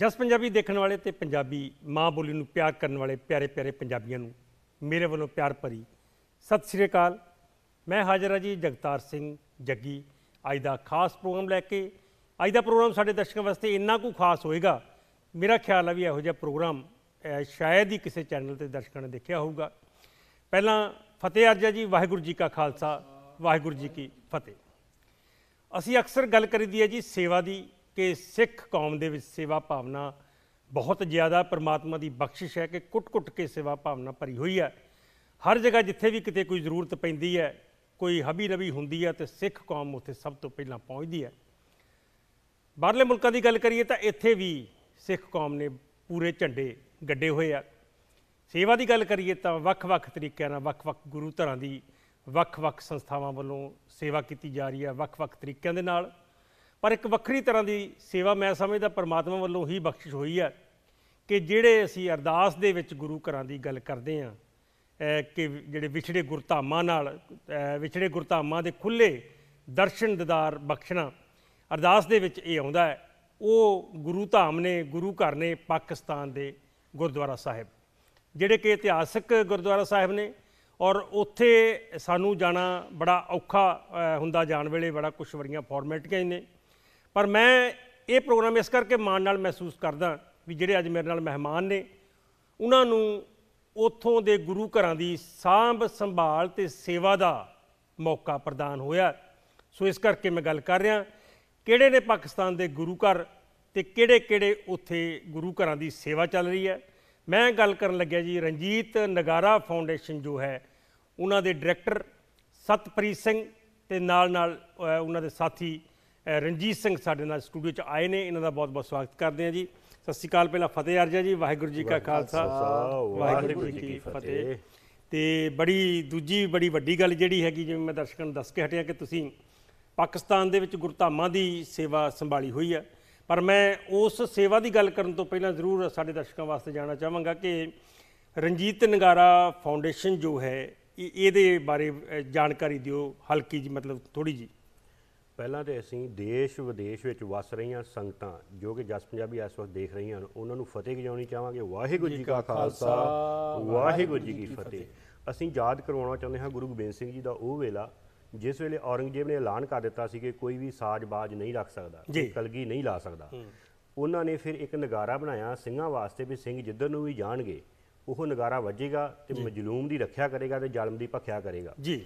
ਜਸ ਪੰਜਾਬੀ ਦੇਖਣ ਵਾਲੇ ਤੇ ਪੰਜਾਬੀ ਮਾਂ ਬੋਲੀ ਨੂੰ ਪਿਆਰ ਕਰਨ ਵਾਲੇ ਪਿਆਰੇ ਪਿਆਰੇ ਪੰਜਾਬੀਆਂ ਨੂੰ ਮੇਰੇ ਵੱਲੋਂ ਪਿਆਰ ਭਰੀ ਸਤਿ ਸ੍ਰੀ ਅਕਾਲ ਮੈਂ ਹਾਜ਼ਰ ਹਾਂ ਜੀ ਜਗਤਾਰ ਸਿੰਘ ਜੱਗੀ ਅੱਜ ਦਾ ਖਾਸ ਪ੍ਰੋਗਰਾਮ ਲੈ ਕੇ ਅੱਜ ਦਾ ਪ੍ਰੋਗਰਾਮ ਸਾਡੇ ਦਰਸ਼ਕਾਂ ਵਾਸਤੇ ਇੰਨਾ ਕੁ ਖਾਸ ਹੋਏਗਾ ਮੇਰਾ ਖਿਆਲ ਆ ਵੀ ਇਹੋ ਜਿਹਾ ਪ੍ਰੋਗਰਾਮ ਸ਼ਾਇਦ ਹੀ ਕਿਸੇ ਚੈਨਲ ਤੇ ਦਰਸ਼ਕਾਂ ਨੇ ਦੇਖਿਆ ਹੋਊਗਾ ਪਹਿਲਾਂ ਫਤਿਹ ਅਰਜਾ ਜੀ ਵਾਹਿਗੁਰੂ ਜੀ ਕਾ ਖਾਲਸਾ ਵਾਹਿਗੁਰੂ ਜੀ ਕੀ ਫਤਿਹ ਅਸੀਂ ਅਕਸਰ ਗੱਲ ਕਰੀਦੀ ਹੈ ਜੀ ਸੇਵਾ ਦੀ ਕਿ ਸਿੱਖ ਕੌਮ ਦੇ ਵਿੱਚ ਸੇਵਾ ਭਾਵਨਾ ਬਹੁਤ ਜ਼ਿਆਦਾ ਪ੍ਰਮਾਤਮਾ ਦੀ ਬਖਸ਼ਿਸ਼ ਹੈ ਕਿ ਕੁੱਟ-ਕੁੱਟ ਕੇ ਸੇਵਾ ਭਾਵਨਾ ਭਰੀ ਹੋਈ ਹੈ ਹਰ ਜਗ੍ਹਾ ਜਿੱਥੇ ਵੀ ਕਿਤੇ ਕੋਈ ਜ਼ਰੂਰਤ ਪੈਂਦੀ ਹੈ ਕੋਈ ਹਬੀ ਰਬੀ ਹੁੰਦੀ ਹੈ ਤੇ ਸਿੱਖ ਕੌਮ ਉੱਥੇ ਸਭ ਤੋਂ ਪਹਿਲਾਂ ਪਹੁੰਚਦੀ ਹੈ ਬਾਹਰਲੇ ਮੁਲਕਾਂ ਦੀ ਗੱਲ ਕਰੀਏ ਤਾਂ ਇੱਥੇ ਵੀ ਸਿੱਖ ਕੌਮ ਨੇ ਪੂਰੇ ਝੰਡੇ ਗੱਡੇ ਹੋਏ ਆ ਸੇਵਾ ਦੀ ਗੱਲ ਕਰੀਏ ਤਾਂ ਵੱਖ-ਵੱਖ ਤਰੀਕਿਆਂ ਨਾਲ ਵੱਖ-ਵੱਖ ਗੁਰੂ ਧਰਾਂ ਦੀ ਵੱਖ-ਵੱਖ ਸੰਸਥਾਵਾਂ ਵੱਲੋਂ ਸੇਵਾ ਕੀਤੀ ਜਾ ਰਹੀ ਹੈ ਵੱਖ-ਵੱਖ ਤਰੀਕਿਆਂ ਦੇ ਨਾਲ ਪਰ ਇੱਕ ਵੱਖਰੀ ਤਰ੍ਹਾਂ ਦੀ ਸੇਵਾ ਮੈਂ ਸਮਝਦਾ ਪਰਮਾਤਮਾ ਵੱਲੋਂ ਹੀ ਬਖਸ਼ਿਸ਼ ਹੋਈ ਹੈ ਕਿ ਜਿਹੜੇ ਅਸੀਂ ਅਰਦਾਸ ਦੇ ਵਿੱਚ ਗੁਰੂ ਘਰਾਂ ਦੀ ਗੱਲ ਕਰਦੇ ਆ ਕਿ ਜਿਹੜੇ ਵਿਛੜੇ ਗੁਰਧਾਮਾਂ ਨਾਲ ਵਿਛੜੇ ਗੁਰਧਾਮਾਂ ਦੇ ਖੁੱਲੇ ਦਰਸ਼ਨ ਦਿਦਾਰ ਬਖਸ਼ਣਾ ਅਰਦਾਸ ਦੇ ਵਿੱਚ ਇਹ ਆਉਂਦਾ ਹੈ ਉਹ ਗੁਰੂ ਧਾਮ ਨੇ ਗੁਰੂ ਘਰ ਨੇ ਪਾਕਿਸਤਾਨ ਦੇ ਗੁਰਦੁਆਰਾ ਸਾਹਿਬ ਜਿਹੜੇ ਕਿ ਇਤਿਹਾਸਕ ਗੁਰਦੁਆਰਾ ਸਾਹਿਬ ਨੇ ਔਰ ਉੱਥੇ ਸਾਨੂੰ ਜਾਣਾ ਬੜਾ ਔਖਾ ਹੁੰਦਾ ਜਾਣ ਵੇਲੇ ਬੜਾ ਕੁਸ਼ਵਰੀਆਂ ਵਰੀਆਂ ਫਾਰਮੈਲਟੀਆਂ ਨੇ ਪਰ ਮੈਂ ਇਹ ਪ੍ਰੋਗਰਾਮ ਇਸ ਕਰਕੇ ਮਾਣ ਨਾਲ ਮਹਿਸੂਸ ਕਰਦਾ ਵੀ ਜਿਹੜੇ ਅੱਜ ਮੇਰੇ ਨਾਲ ਮਹਿਮਾਨ ਨੇ ਉਹਨਾਂ ਨੂੰ ਉਥੋਂ ਦੇ ਗੁਰੂ ਘਰਾਂ ਦੀ ਸਾਂਭ ਸੰਭਾਲ ਤੇ ਸੇਵਾ ਦਾ ਮੌਕਾ ਪ੍ਰਦਾਨ ਹੋਇਆ ਸੋ ਇਸ ਕਰਕੇ ਮੈਂ ਗੱਲ ਕਰ ਰਿਹਾ ਕਿਹੜੇ ਨੇ ਪਾਕਿਸਤਾਨ ਦੇ ਗੁਰੂ ਘਰ ਤੇ ਕਿਹੜੇ-ਕਿਹੜੇ ਉੱਥੇ ਗੁਰੂ ਘਰਾਂ ਦੀ ਸੇਵਾ ਚੱਲ ਰਹੀ ਹੈ ਮੈਂ ਗੱਲ ਕਰਨ ਲੱਗਿਆ ਜੀ ਰਣਜੀਤ ਨਗਾਰਾ ਫਾਊਂਡੇਸ਼ਨ ਜੋ ਹੈ ਉਹਨਾਂ ਦੇ ਡਾਇਰੈਕਟਰ ਸਤਪ੍ਰੀਤ ਸਿੰਘ ਤੇ ਨਾਲ ਨਾਲ ਉਹਨਾਂ ਦੇ ਸਾਥੀ ਰਣਜੀਤ ਸਿੰਘ ਸਾਡੇ ਨਾਲ ਸਟੂਡੀਓ 'ਚ ਆਏ ਨੇ ਇਹਨਾਂ ਦਾ ਬਹੁਤ-ਬਹੁਤ ਸਵਾਗਤ ਕਰਦੇ ਹਾਂ ਜੀ ਸਤਿ ਸ੍ਰੀ ਅਕਾਲ ਪਹਿਲਾਂ ਫਤਿਹ ਅਰਜਾ ਜੀ ਵਾਹਿਗੁਰੂ ਜੀ ਕਾ ਖਾਲਸਾ ਵਾਹਿਗੁਰੂ ਜੀ ਕੀ ਫਤਿਹ ਤੇ ਬੜੀ ਦੂਜੀ ਬੜੀ ਵੱਡੀ ਗੱਲ ਜਿਹੜੀ ਹੈਗੀ ਜਿਵੇਂ ਮੈਂ ਦਰਸ਼ਕਾਂ ਨੂੰ ਦੱਸ ਕੇ ਹਟਿਆ ਕਿ ਤੁਸੀਂ ਪਾਕਿਸਤਾਨ ਦੇ ਵਿੱਚ ਗੁਰਧਾਮਾਂ ਦੀ ਸੇਵਾ ਸੰਭਾਲੀ ਹੋਈ ਹੈ ਪਰ ਮੈਂ ਉਸ ਸੇਵਾ ਦੀ ਗੱਲ ਕਰਨ ਤੋਂ ਪਹਿਲਾਂ ਜ਼ਰੂਰ ਸਾਡੇ ਦਰਸ਼ਕਾਂ ਵਾਸਤੇ ਜਾਣਾ ਚਾਹਾਂਗਾ ਕਿ ਰਣਜੀਤ ਨਗਾਰਾ ਫਾਊਂਡੇਸ਼ਨ ਜੋ ਹੈ ਇਹਦੇ ਬਾਰੇ ਜਾਣਕਾਰੀ ਦਿਓ ਹਲਕੀ ਜੀ ਮਤਲਬ ਥੋੜੀ ਜੀ ਪਹਿਲਾਂ ਤੇ ਅਸੀਂ ਦੇਸ਼ ਵਿਦੇਸ਼ ਵਿੱਚ ਵਸ ਰਹੀਆਂ ਸੰਗਤਾਂ ਜੋ ਕਿ ਜਸ ਪੰਜਾਬੀ ਇਸ ਵਕਤ ਦੇਖ ਰਹੀਆਂ ਹਨ ਉਹਨਾਂ ਨੂੰ ਫਤਿਹ ਗਿਜਾਉਣੀ ਚਾਹਾਂਗੇ ਵਾਹਿਗੁਰੂ ਜੀ ਕਾ ਖਾਲਸਾ ਵਾਹਿਗੁਰੂ ਜੀ ਕੀ ਫਤਿਹ ਅਸੀਂ ਯਾਦ ਕਰਵਾਉਣਾ ਚਾਹੁੰਦੇ ਹਾਂ ਗੁਰੂ ਗੋਬਿੰਦ ਸਿੰਘ ਜੀ ਦਾ ਉਹ ਵੇਲਾ ਜਿਸ ਵੇਲੇ ਔਰੰਗਜ਼ੇਬ ਨੇ ਐਲਾਨ ਕਰ ਦਿੱਤਾ ਸੀ ਕਿ ਕੋਈ ਵੀ ਸਾਜ਼-ਬਾਜ਼ ਨਹੀਂ ਰੱਖ ਸਕਦਾ ਕਲਗੀ ਨਹੀਂ ਲਾ ਸਕਦਾ ਉਹਨਾਂ ਨੇ ਫਿਰ ਇੱਕ ਨਗਾਰਾ ਬਣਾਇਆ ਸਿੰਘਾਂ ਵਾਸਤੇ ਵੀ ਸਿੰਘ ਜਿੱਧਰ ਨੂੰ ਵੀ ਜਾਣਗੇ ਉਹ ਨਗਾਰਾ ਵੱਜੇਗਾ ਤੇ ਮਜਲੂਮ ਦੀ ਰੱਖਿਆ ਕਰੇਗਾ ਤੇ ਜ਼ਾਲਮ ਦੀ ਭਖਿਆ ਕਰੇਗਾ ਜੀ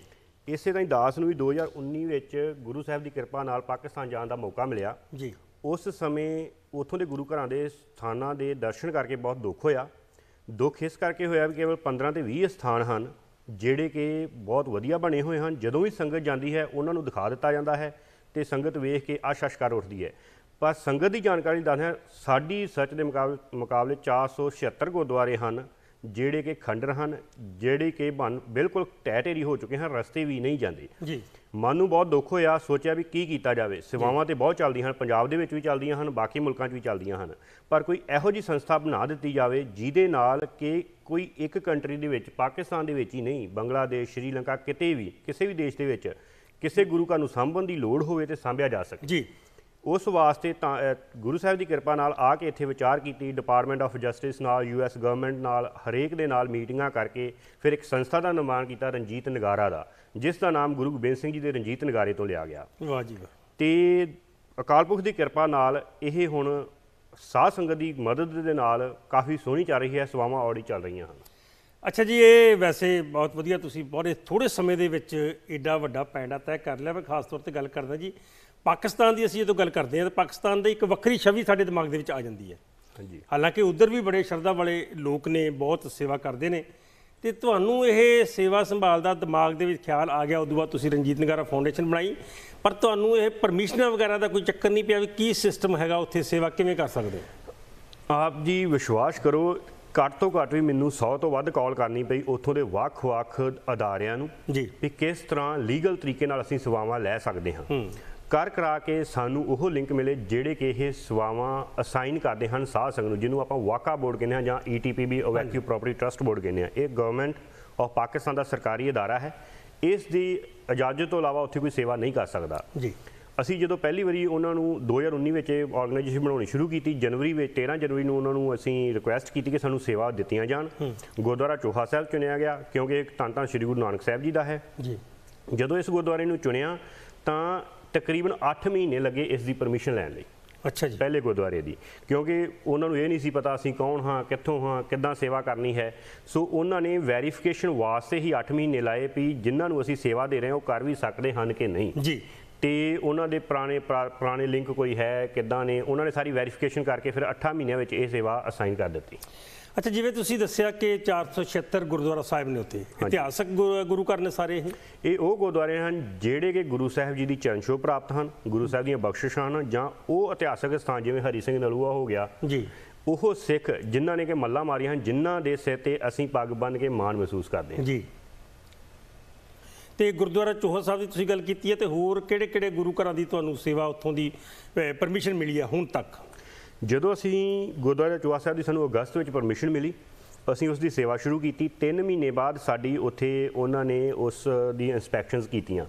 ਇਸੇ ਤਰ੍ਹਾਂ ਦਾਸ ਨੂੰ ਵੀ 2019 ਵਿੱਚ ਗੁਰੂ ਸਾਹਿਬ ਦੀ ਕਿਰਪਾ ਨਾਲ ਪਾਕਿਸਤਾਨ ਜਾਣ ਦਾ ਮੌਕਾ ਮਿਲਿਆ ਜੀ ਉਸ ਸਮੇਂ ਉਥੋਂ ਦੇ ਗੁਰੂ ਘਰਾਂ ਦੇ ਸਥਾਨਾਂ ਦੇ ਦਰਸ਼ਨ ਕਰਕੇ ਬਹੁਤ ਦੁੱਖ ਹੋਇਆ ਦੁੱਖ ਇਸ ਕਰਕੇ ਹੋਇਆ ਵੀ ਕੇਵਲ 15 ਤੇ 20 ਸਥਾਨ ਹਨ ਜਿਹੜੇ ਕਿ ਬਹੁਤ ਵਧੀਆ ਬਣੇ ਹੋਏ ਹਨ ਜਦੋਂ ਵੀ ਸੰਗਤ ਜਾਂਦੀ ਹੈ ਉਹਨਾਂ ਨੂੰ ਦਿਖਾ ਦਿੱਤਾ ਜਾਂਦਾ ਹੈ ਤੇ ਸੰਗਤ ਵੇਖ ਕੇ ਆਸ਼ਾਸ਼ਕਾਰ ਉੱਠਦੀ ਹੈ ਪਰ ਸੰਗਤ ਦੀ ਜਾਣਕਾਰੀ ਦੱਸਣਾ ਸਾਡੀ ਸੱਚ ਦੇ ਮੁਕਾਬਲੇ 476 ਗੁਰਦੁਆਰੇ ਹਨ ਜਿਹੜੇ ਕਿ ਖੰਡਰ ਹਨ ਜਿਹੜੇ ਕਿ ਬਨ ਬਿਲਕੁਲ ਟਹਿ ਹੋ ਚੁੱਕੇ ਹਨ ਰਸਤੇ ਵੀ ਨਹੀਂ ਜਾਂਦੇ ਜੀ ਮਨ ਨੂੰ ਬਹੁਤ ਦੁੱਖ ਹੋਇਆ ਸੋਚਿਆ ਵੀ ਕੀ ਕੀਤਾ ਜਾਵੇ ਸੇਵਾਵਾਂ ਤੇ ਬਹੁਤ ਚੱਲਦੀਆਂ ਹਨ ਪੰਜਾਬ ਦੇ ਵਿੱਚ ਵੀ ਚੱਲਦੀਆਂ ਹਨ ਬਾਕੀ ਮੁਲਕਾਂ 'ਚ ਵੀ ਚੱਲਦੀਆਂ ਹਨ ਪਰ ਕੋਈ ਇਹੋ ਜੀ ਸੰਸਥਾ ਬਣਾ ਦਿੱਤੀ ਜਾਵੇ ਜਿਹਦੇ ਨਾਲ ਕਿ ਕੋਈ ਇੱਕ ਕੰਟਰੀ ਦੇ ਵਿੱਚ ਪਾਕਿਸਤਾਨ ਦੇ ਵਿੱਚ ਹੀ ਨਹੀਂ ਬੰਗਲਾਦੇਸ਼ ਸ਼੍ਰੀਲੰਕਾ ਕਿਤੇ ਵੀ ਕਿਸੇ ਵੀ ਦੇਸ਼ ਦੇ ਵਿੱਚ ਕਿਸੇ ਗੁਰੂ ਘਰ ਨੂੰ ਸੰਭਣ ਦੀ ਲੋੜ ਹੋਵੇ ਤੇ ਸੰਭਿਆ ਜਾ ਸਕੇ ਜੀ ਉਸ ਵਾਸਤੇ ਤਾਂ ਗੁਰੂ ਸਾਹਿਬ ਦੀ ਕਿਰਪਾ ਨਾਲ ਆ ਕੇ ਇੱਥੇ ਵਿਚਾਰ ਕੀਤੀ ਡਿਪਾਰਟਮੈਂਟ ਆਫ ਜਸਟਿਸ ਨਾਲ ਯੂ ਐਸ ਗਵਰਨਮੈਂਟ ਨਾਲ ਹਰੇਕ ਦੇ ਨਾਲ ਮੀਟਿੰਗਾਂ ਕਰਕੇ ਫਿਰ ਇੱਕ ਸੰਸਥਾ ਦਾ ਨਿਰਮਾਣ ਕੀਤਾ ਰਣਜੀਤ ਨਗਾਰਾ ਦਾ ਜਿਸ ਦਾ ਨਾਮ ਗੁਰੂ ਗੋਬਿੰਦ ਸਿੰਘ ਜੀ ਦੇ ਰਣਜੀਤ ਨਗਾਰੇ ਤੋਂ ਲਿਆ ਗਿਆ ਵਾਹ ਜੀ ਵਾਹ ਤੇ ਅਕਾਲ ਪੁਰਖ ਦੀ ਕਿਰਪਾ ਨਾਲ ਇਹ ਹੁਣ ਸਾਧ ਸੰਗਤ ਦੀ ਮਦਦ ਦੇ ਨਾਲ ਕਾਫੀ ਸੋਹਣੀ ਚੱਲ ਰਹੀ ਹੈ ਸਵਾਵਾਂ ਆੜੀ ਚੱਲ ਰਹੀਆਂ ਹਨ ਅੱਛਾ ਜੀ ਇਹ ਵੈਸੇ ਬਹੁਤ ਵਧੀਆ ਤੁਸੀਂ ਬਹੁਤ ਥੋੜੇ ਸਮੇਂ ਦੇ ਵਿੱਚ ਏਡਾ ਵੱਡਾ ਪੈਂਡਾ ਤੈਅ ਕਰ ਲਿਆ ਮੈਂ ਖਾਸ ਤੌਰ ਤੇ ਗੱਲ ਕਰਦਾ ਜੀ ਪਾਕਿਸਤਾਨ ਦੀ ਅਸੀਂ ਤੋਂ ਗੱਲ ਕਰਦੇ ਹਾਂ ਤਾਂ ਪਾਕਿਸਤਾਨ ਦੇ ਇੱਕ ਵੱਖਰੀ ਛਵੀ ਸਾਡੇ ਦਿਮਾਗ ਦੇ ਵਿੱਚ ਆ ਜਾਂਦੀ ਹੈ ਹਾਂਜੀ ਹਾਲਾਂਕਿ ਉਧਰ ਵੀ ਬੜੇ ਸ਼ਰਧਾ ਵਾਲੇ ਲੋਕ ਨੇ ਬਹੁਤ ਸੇਵਾ ਕਰਦੇ ਨੇ ਤੇ ਤੁਹਾਨੂੰ ਇਹ ਸੇਵਾ ਸੰਭਾਲ ਦਾ ਦਿਮਾਗ ਦੇ ਵਿੱਚ ਖਿਆਲ ਆ ਗਿਆ ਉਦੋਂ ਬਾਅਦ ਤੁਸੀਂ ਰਣਜੀਤ ਨਗਾਰਾ ਫਾਊਂਡੇਸ਼ਨ ਬਣਾਈ ਪਰ ਤੁਹਾਨੂੰ ਇਹ ਪਰਮਿਸ਼ਨਾਂ ਵਗੈਰਾ ਦਾ ਕੋਈ ਚੱਕਰ ਨਹੀਂ ਪਿਆ ਵੀ ਕੀ ਸਿਸਟਮ ਹੈਗਾ ਉੱਥੇ ਸੇਵਾ ਕਿਵੇਂ ਕਰ ਸਕਦੇ ਆਪ ਜੀ ਵਿਸ਼ਵਾਸ ਕਰੋ ਘੱਟ ਤੋਂ ਘੱਟ ਵੀ ਮੈਨੂੰ 100 ਤੋਂ ਵੱਧ ਕਾਲ ਕਰਨੀ ਪਈ ਉੱਥੋਂ ਦੇ ਵੱਖ-ਵੱਖ ਅਦਾਰਿਆਂ ਨੂੰ ਜੀ ਵੀ ਕਿਸ ਤਰ੍ਹਾਂ ਲੀਗਲ ਤਰੀਕੇ ਨਾਲ ਅਸੀਂ ਸੇਵਾਵਾਂ ਲੈ ਸਕਦੇ ਹਾਂ ਕਰ ਕਰਾ ਕੇ ਸਾਨੂੰ ਉਹ ਲਿੰਕ ਮਿਲੇ ਜਿਹੜੇ ਕਿ ਇਹ ਸਵਾਵਾਂ ਅਸਾਈਨ ਕਰਦੇ ਹਨ ਸਾਹ ਸੰਗ ਨੂੰ ਜਿਹਨੂੰ ਆਪਾਂ ਵਾਕਾ ਬੋਰਡ ਕਹਿੰਦੇ ਹਾਂ ਜਾਂ ETPB evacuee property trust board ਕਹਿੰਦੇ ਹਾਂ ਇਹ ਗਵਰਨਮੈਂਟ ਆਫ ਪਾਕਿਸਤਾਨ ਦਾ ਸਰਕਾਰੀ ਅਦਾਰਾ ਹੈ ਇਸ ਦੀ ਇਜਾਜ਼ਤ ਤੋਂ ਇਲਾਵਾ ਉੱਥੇ ਕੋਈ ਸੇਵਾ ਨਹੀਂ ਕਰ ਸਕਦਾ ਜੀ ਅਸੀਂ ਜਦੋਂ ਪਹਿਲੀ ਵਾਰੀ ਉਹਨਾਂ ਨੂੰ 2019 ਵਿੱਚ ਇਹ ਆਰਗੇਨਾਈਜੇਸ਼ਨ ਬਣਾਉਣੀ ਸ਼ੁਰੂ ਕੀਤੀ ਜਨਵਰੀ ਵਿੱਚ 13 ਜਨਵਰੀ ਨੂੰ ਉਹਨਾਂ ਨੂੰ ਅਸੀਂ ਰਿਕੁਐਸਟ ਕੀਤੀ ਕਿ ਸਾਨੂੰ ਸੇਵਾ ਦਿੱਤੀਆਂ ਜਾਣ ਗੁਰਦੁਆਰਾ ਚੋਹਾ ਸਾਹਿਬ ਚੁਣਿਆ ਗਿਆ ਕਿਉਂਕਿ ਇਹ ਤਾਂ ਤਾਂ ਸ੍ਰੀ ਗੁਰੂ ਨਾਨਕ ਸਾਹਿਬ ਜੀ ਦਾ ਹੈ ਜੀ ਜਦੋਂ ਇਸ ਗੁਰਦੁਆਰੇ ਨੂੰ ਚੁਣਿਆ ਤਾਂ ਤਕਰੀਬਨ 8 ਮਹੀਨੇ ਲੱਗੇ ਇਸ ਦੀ ਪਰਮਿਸ਼ਨ ਲੈਣ ਲਈ ਅੱਛਾ ਜੀ ਪਹਿਲੇ ਗੁਰਦੁਆਰੇ ਦੀ ਕਿਉਂਕਿ ਉਹਨਾਂ ਨੂੰ ਇਹ ਨਹੀਂ ਸੀ ਪਤਾ ਅਸੀਂ ਕੌਣ ਹਾਂ ਕਿੱਥੋਂ ਹਾਂ ਕਿੱਦਾਂ ਸੇਵਾ ਕਰਨੀ ਹੈ ਸੋ ਉਹਨਾਂ ਨੇ ਵੈਰੀਫਿਕੇਸ਼ਨ ਵਾਸਤੇ ਹੀ 8 ਮਹੀਨੇ ਲਾਏ ਵੀ ਜਿਨ੍ਹਾਂ ਨੂੰ ਅਸੀਂ ਸੇਵਾ ਦੇ ਰਹੇ ਹਾਂ ਉਹ ਕਰ ਵੀ ਸਕਦੇ ਹਨ ਕਿ ਨਹੀਂ ਜੀ ਤੇ ਉਹਨਾਂ ਦੇ ਪੁਰਾਣੇ ਪੁਰਾਣੇ ਲਿੰਕ ਕੋਈ ਹੈ ਕਿੱਦਾਂ ਨੇ ਉਹਨਾਂ ਨੇ ਸਾਰੀ ਵੈਰੀਫਿਕੇਸ਼ਨ ਕਰਕੇ ਫਿਰ 8 ਮਹੀਨਿਆਂ ਵਿੱਚ ਇਹ ਸੇਵਾ ਅਸਾਈਨ ਕਰ ਦਿੱਤੀ ਅੱਛਾ ਜਿਵੇਂ ਤੁਸੀਂ ਦੱਸਿਆ ਕਿ 476 ਗੁਰਦੁਆਰਾ ਸਾਹਿਬ ਨੇ ਉੱਤੇ ਇਤਿਹਾਸਕ ਗੁਰੂ ਘਰ ਨੇ ਸਾਰੇ ਇਹ ਇਹ ਉਹ ਗੁਰਦੁਆਰੇ ਹਨ ਜਿਹੜੇ ਕਿ ਗੁਰੂ ਸਾਹਿਬ ਜੀ ਦੀ ਚਰਨ ਛੋਹ ਪ੍ਰਾਪਤ ਹਨ ਗੁਰੂ ਸਾਹਿਬ ਦੀਆਂ ਬਖਸ਼ਿਸ਼ਾਂ ਹਨ ਜਾਂ ਉਹ ਇਤਿਹਾਸਕ ਸਥਾਨ ਜਿਵੇਂ ਹਰੀ ਸਿੰਘ ਨਲੂਆ ਹੋ ਗਿਆ ਜੀ ਉਹ ਸਿੱਖ ਜਿਨ੍ਹਾਂ ਨੇ ਕਿ ਮੱਲਾ ਮਾਰੀਆਂ ਹਨ ਜਿਨ੍ਹਾਂ ਦੇ ਸਿਰ ਤੇ ਅਸੀਂ ਪੱਗ ਬੰਨ ਕੇ ਮਾਣ ਮਹਿਸੂਸ ਕਰਦੇ ਹਾਂ ਜੀ ਤੇ ਗੁਰਦੁਆਰਾ ਚੋਹਾ ਸਾਹਿਬ ਦੀ ਤੁਸੀਂ ਗੱਲ ਕੀਤੀ ਹੈ ਤੇ ਹੋਰ ਕਿਹੜੇ-ਕਿਹੜੇ ਗੁਰੂ ਘਰਾਂ ਦੀ ਤੁਹਾਨੂੰ ਸੇਵਾ ਉੱਥੋਂ ਦੀ ਪਰਮਿਸ਼ਨ ਮਿਲੀ ਹੈ ਹੁਣ ਤੱਕ ਜਦੋਂ ਅਸੀਂ ਗੁਰਦੁਆਰਾ ਚੋਆ ਸਾਹਿਬ ਦੀ ਸਾਨੂੰ ਅਗਸਤ ਵਿੱਚ ਪਰਮਿਸ਼ਨ ਮਿਲੀ ਅਸੀਂ ਉਸ ਦੀ ਸੇਵਾ ਸ਼ੁਰੂ ਕੀਤੀ 3 ਮਹੀਨੇ ਬਾਅਦ ਸਾਡੀ ਉੱਥੇ ਉਹਨਾਂ ਨੇ ਉਸ ਦੀ ਇਨਸਪੈਕਸ਼ਨਸ ਕੀਤੀਆਂ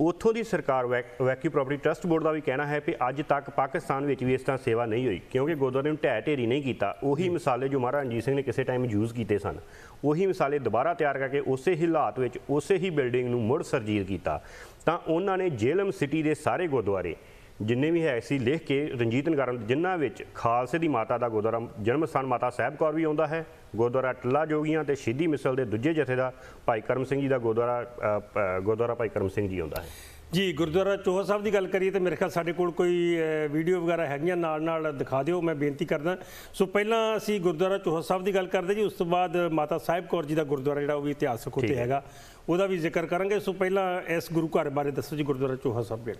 ਉਥੋਂ ਦੀ ਸਰਕਾਰ ਵੈਕਿਊ ਪ੍ਰਾਪਰਟੀ ਟਰਸਟ ਬੋਰਡ ਦਾ ਵੀ ਕਹਿਣਾ ਹੈ ਕਿ ਅੱਜ ਤੱਕ ਪਾਕਿਸਤਾਨ ਵਿੱਚ ਵੀ ਇਸ ਤਰ੍ਹਾਂ ਸੇਵਾ ਨਹੀਂ ਹੋਈ ਕਿਉਂਕਿ ਗੁਰਦੁਆਰੇ ਨੂੰ ਢਹਿ ਢੇਰੀ ਨਹੀਂ ਕੀਤਾ ਉਹੀ ਮਿਸਾਲੇ ਜੋ ਮਹਾਰਾਜ ਰਣਜੀਤ ਸਿੰਘ ਨੇ ਕਿਸੇ ਟਾਈਮ ਯੂਜ਼ ਕੀਤੇ ਸਨ ਉਹੀ ਮਿਸਾਲੇ ਦੁਬਾਰਾ ਤਿਆਰ ਕਰਕੇ ਉਸੇ ਹੀ ਹਾਲਾਤ ਵਿੱਚ ਉਸੇ ਹੀ ਬਿਲਡਿੰਗ ਨੂੰ ਮੁੜ ਸਰਜੀਤ ਕੀਤਾ ਤਾਂ ਉਹਨਾਂ ਨੇ ਜੇਲਮ ਸਿਟੀ ਦੇ ਸਾਰੇ ਗੁਰਦੁਆਰੇ ਜਿੰਨੇ ਵੀ ਹੈ ਸੀ ਲਿਖ ਕੇ ਰਣਜੀਤ ਨਗਰ ਜਿਨ੍ਹਾਂ ਵਿੱਚ ਖਾਲਸੇ ਦੀ ਮਾਤਾ ਦਾ ਗੁਰਦੁਆਰਾ ਜਨਮ ਸਥਾਨ ਮਾਤਾ ਸਾਹਿਬ ਕੌਰ ਵੀ ਆਉਂਦਾ ਹੈ ਗੁਰਦੁਆਰਾ ਟੱਲਾ ਜੋਗੀਆਂ ਤੇ ਸ਼ਹੀਦੀ ਮਿਸਲ ਦੇ ਦੂਜੇ ਜਥੇ ਦਾ ਭਾਈ ਕਰਮ ਸਿੰਘ ਜੀ ਦਾ ਗੁਰਦੁਆਰਾ ਗੁਰਦੁਆਰਾ ਭਾਈ ਕਰਮ ਸਿੰਘ ਜੀ ਆਉਂਦਾ ਹੈ ਜੀ ਗੁਰਦੁਆਰਾ ਚੋਹਾ ਸਾਹਿਬ ਦੀ ਗੱਲ ਕਰੀਏ ਤੇ ਮੇਰੇ ਖਿਆਲ ਸਾਡੇ ਕੋਲ ਕੋਈ ਵੀਡੀਓ ਵਗੈਰਾ ਹੈਗੀਆਂ ਨਾਲ ਨਾਲ ਦਿਖਾ ਦਿਓ ਮੈਂ ਬੇਨਤੀ ਕਰਦਾ ਸੋ ਪਹਿਲਾਂ ਅਸੀਂ ਗੁਰਦੁਆਰਾ ਚੋਹਾ ਸਾਹਿਬ ਦੀ ਗੱਲ ਕਰਦੇ ਜੀ ਉਸ ਤੋਂ ਬਾਅਦ ਮਾਤਾ ਸਾਹਿਬ ਕੌਰ ਜੀ ਦਾ ਗੁਰਦੁਆਰਾ ਜਿਹੜਾ ਉਹ ਵੀ ਇਤਿਹਾਸਕ ਉੱਤੇ ਹੈਗਾ ਉਹਦਾ ਵੀ ਜ਼ਿਕਰ ਕਰਾਂਗੇ ਸੋ ਪਹਿਲਾਂ ਇਸ ਗੁਰੂ ਘਰ ਬਾਰੇ ਦੱਸੋ ਜੀ ਗੁਰਦੁਆਰਾ ਚੋਹਾ ਸਾਹਿਬ ਜਿਹੜਾ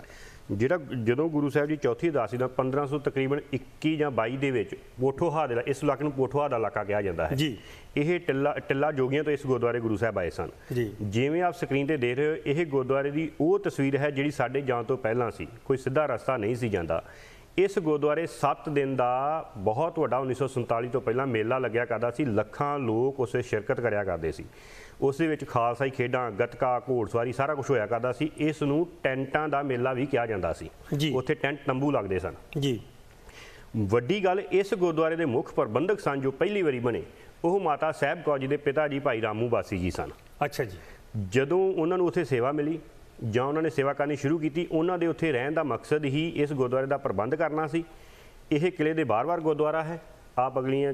ਜਿਹੜਾ ਜਦੋਂ ਗੁਰੂ ਸਾਹਿਬ ਜੀ ਚੌਥੀ ਦਾਸੀ ਦਾ 1500 ਤਕਰੀਬਨ 21 ਜਾਂ 22 ਦੇ ਵਿੱਚ ਪੋਠੋਹਾ ਦੇ ਇਸ ਇਲਾਕੇ ਨੂੰ ਪੋਠੋਹਾ ਦਾ ਇਲਾਕਾ ਕਿਹਾ ਜਾਂਦਾ ਹੈ ਜੀ ਇਹ ਟਿੱਲਾ ਟਿੱਲਾ ਜੋਗੀਆਂ ਤੋਂ ਇਸ ਗੁਰਦੁਆਰੇ ਗੁਰੂ ਸਾਹਿਬ ਆਏ ਸਨ ਜਿਵੇਂ ਆਪ ਸਕਰੀਨ ਤੇ ਦੇਖ ਰਹੇ ਹੋ ਇਹ ਗੁਰਦੁਆਰੇ ਦੀ ਉਹ ਤਸਵੀਰ ਹੈ ਜਿਹੜੀ ਸਾਡੇ ਜਾਣ ਤੋਂ ਪਹਿਲਾਂ ਸੀ ਕੋਈ ਸਿੱਧਾ ਰਸਤਾ ਨਹੀਂ ਸੀ ਜਾਂਦਾ ਇਸ ਗੁਰਦੁਆਰੇ 7 ਦਿਨ ਦਾ ਬਹੁਤ ਵੱਡਾ 1947 ਤੋਂ ਪਹਿਲਾਂ ਮੇਲਾ ਲੱਗਿਆ ਕਰਦਾ ਸੀ ਲੱਖਾਂ ਲੋਕ ਉਸੇ ਸ਼ਿਰਕਤ ਕਰਿਆ ਕਰਦੇ ਸੀ ਉਸ ਦੇ ਵਿੱਚ ਖਾਲਸਾਈ ਖੇਡਾਂ ਗਤਕਾ ਘੋੜਸਵਾਰੀ ਸਾਰਾ ਕੁਝ ਹੋਇਆ ਕਰਦਾ ਸੀ ਇਸ ਨੂੰ ਟੈਂਟਾਂ ਦਾ ਮੇਲਾ ਵੀ ਕਿਹਾ ਜਾਂਦਾ ਸੀ ਉੱਥੇ ਟੈਂਟ ਤੰਬੂ ਲੱਗਦੇ ਸਨ ਜੀ ਵੱਡੀ ਗੱਲ ਇਸ ਗੁਰਦੁਆਰੇ ਦੇ ਮੁੱਖ ਪ੍ਰਬੰਧਕ ਸਨ ਜੋ ਪਹਿਲੀ ਵਾਰੀ ਬਣੇ ਉਹ ਮਾਤਾ ਸਾਹਿਬ ਕੌਰ ਜੀ ਦੇ ਪਿਤਾ ਜੀ ਭਾਈ ਰਾਮੂ ਬਾਸੀ ਜੀ ਸਨ ਅੱਛਾ ਜੀ ਜਦੋਂ ਉਹਨਾਂ ਨੂੰ ਉੱਥੇ ਸੇਵਾ ਮਿਲੀ ਜਾਂ ਉਹਨਾਂ ਨੇ ਸੇਵਾ ਕਰਨੀ ਸ਼ੁਰੂ ਕੀਤੀ ਉਹਨਾਂ ਦੇ ਉੱਥੇ ਰਹਿਣ ਦਾ ਮਕਸਦ ਹੀ ਇਸ ਗੁਰਦੁਆਰੇ ਦਾ ਪ੍ਰਬੰਧ ਕਰਨਾ ਸੀ ਇਹ ਕਿਲੇ ਦੇ ਬਾਰ-ਬਾਰ ਗੁਰਦੁਆਰਾ ਹੈ ਆਪ ਅਗਲੀਆਂ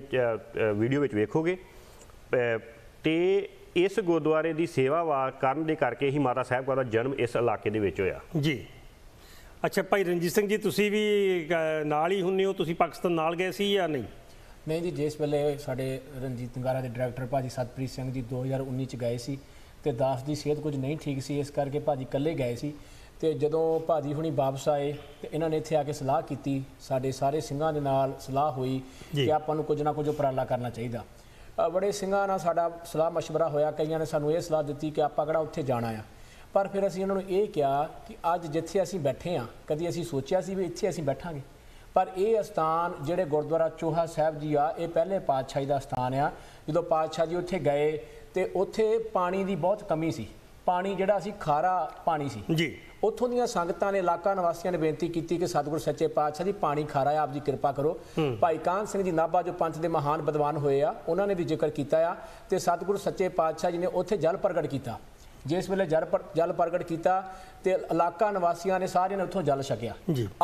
ਵੀਡੀਓ ਵਿੱਚ ਵੇਖੋਗੇ ਤੇ ਇਸ ਗੁਰਦੁਆਰੇ ਦੀ ਸੇਵਾ ਵਾ ਕਰਨ ਦੇ ਕਰਕੇ ਹੀ ਮਾਤਾ ਸਾਹਿਬ ਦਾ ਜਨਮ ਇਸ ਇਲਾਕੇ ਦੇ ਵਿੱਚ ਹੋਇਆ ਜੀ ਅੱਛਾ ਭਾਈ ਰਣਜੀਤ ਸਿੰਘ ਜੀ ਤੁਸੀਂ ਵੀ ਨਾਲ ਹੀ ਹੁੰਨੇ ਹੋ ਤੁਸੀਂ ਪਾਕਿਸਤਾਨ ਨਾਲ ਗਏ ਸੀ ਜਾਂ ਨਹੀਂ ਨਹੀਂ ਜੀ ਜਿਸ ਵੇਲੇ ਸਾਡੇ ਰਣਜੀਤ ਗਾਰਾ ਦੇ ਡਾਇਰੈਕਟਰ ਭਾਜੀ ਸਤਪ੍ਰੀਤ ਸਿੰਘ ਜੀ 2019 ਚ ਗਏ ਸੀ ਤੇ ਦਾਸ ਦੀ ਸਿਹਤ ਕੁਝ ਨਹੀਂ ਠੀਕ ਸੀ ਇਸ ਕਰਕੇ ਭਾਜੀ ਇਕੱਲੇ ਗਏ ਸੀ ਤੇ ਜਦੋਂ ਭਾਜੀ ਹੁਣੀ ਵਾਪਸ ਆਏ ਤੇ ਇਹਨਾਂ ਨੇ ਇੱਥੇ ਆ ਕੇ ਸਲਾਹ ਕੀਤੀ ਸਾਡੇ ਸਾਰੇ ਸਿੰਘਾਂ ਦੇ ਨਾਲ ਸਲਾਹ ਹੋਈ ਕਿ ਆਪਾਂ ਨੂੰ ਕੁਝ ਨਾ ਕੁਝ ਉਪਰਾਲਾ ਕਰਨਾ ਚਾਹੀਦਾ ਬੜੇ ਸਿੰਘਾਂ ਨਾਲ ਸਾਡਾ ਸਲਾਹ مشਵਰਾ ਹੋਇਆ ਕਈਆਂ ਨੇ ਸਾਨੂੰ ਇਹ ਸਲਾਹ ਦਿੱਤੀ ਕਿ ਆਪਾਂ ਕਿਹੜਾ ਉੱਥੇ ਜਾਣਾ ਆ ਪਰ ਫਿਰ ਅਸੀਂ ਉਹਨਾਂ ਨੂੰ ਇਹ ਕਿਹਾ ਕਿ ਅੱਜ ਜਿੱਥੇ ਅਸੀਂ ਬੈਠੇ ਆ ਕਦੀ ਅਸੀਂ ਸੋਚਿਆ ਸੀ ਵੀ ਇੱਥੇ ਅਸੀਂ ਬੈਠਾਂਗੇ ਪਰ ਇਹ ਅਸਥਾਨ ਜਿਹੜੇ ਗੁਰਦੁਆਰਾ ਚੋਹਾ ਸਾਹਿਬ ਜੀ ਆ ਇਹ ਪਹਿਲੇ ਪਾਤਸ਼ਾਹ ਦਾ ਸਥਾਨ ਆ ਜਦੋਂ ਪਾਤਸ਼ਾਹ ਜੀ ਉੱਥੇ ਗਏ ਤੇ ਉੱਥੇ ਪਾਣੀ ਦੀ ਬਹੁਤ ਕਮੀ ਸੀ ਪਾਣੀ ਜਿਹੜਾ ਸੀ ਖਾਰਾ ਪਾਣੀ ਸੀ ਜੀ ਉੱਥੋਂ ਦੀਆਂ ਸੰਗਤਾਂ ਨੇ ਇਲਾਕਾ ਨਿਵਾਸੀਆਂ ਨੇ ਬੇਨਤੀ ਕੀਤੀ ਕਿ ਸਤਿਗੁਰ ਸੱਚੇ ਪਾਤਸ਼ਾਹ ਜੀ ਪਾਣੀ ਖਾਰਾ ਆਪ ਜੀ ਕਿਰਪਾ ਕਰੋ ਭਾਈ ਕਾਨ ਸਿੰਘ ਜੀ ਨਾਭਾ ਜੋ ਪੰਥ ਦੇ ਮਹਾਨ ਵਿਦਵਾਨ ਹੋਏ ਆ ਉਹਨਾਂ ਨੇ ਵੀ ਜ਼ਿਕਰ ਕੀਤਾ ਆ ਤੇ ਸਤਿਗੁਰ ਸੱਚੇ ਪਾਤਸ਼ਾਹ ਜੀ ਨੇ ਉੱਥੇ ਜਲ ਪ੍ਰਗਟ ਕੀਤਾ ਜਿਸ ਵੇਲੇ ਜਲ ਪ੍ਰਗਟ ਕੀਤਾ ਤੇ ਇਲਾਕਾ ਨਿਵਾਸੀਆਂ ਨੇ ਸਾਰਿਆਂ ਨੇ ਉੱਥੋਂ ਜਲ ਛਕਿਆ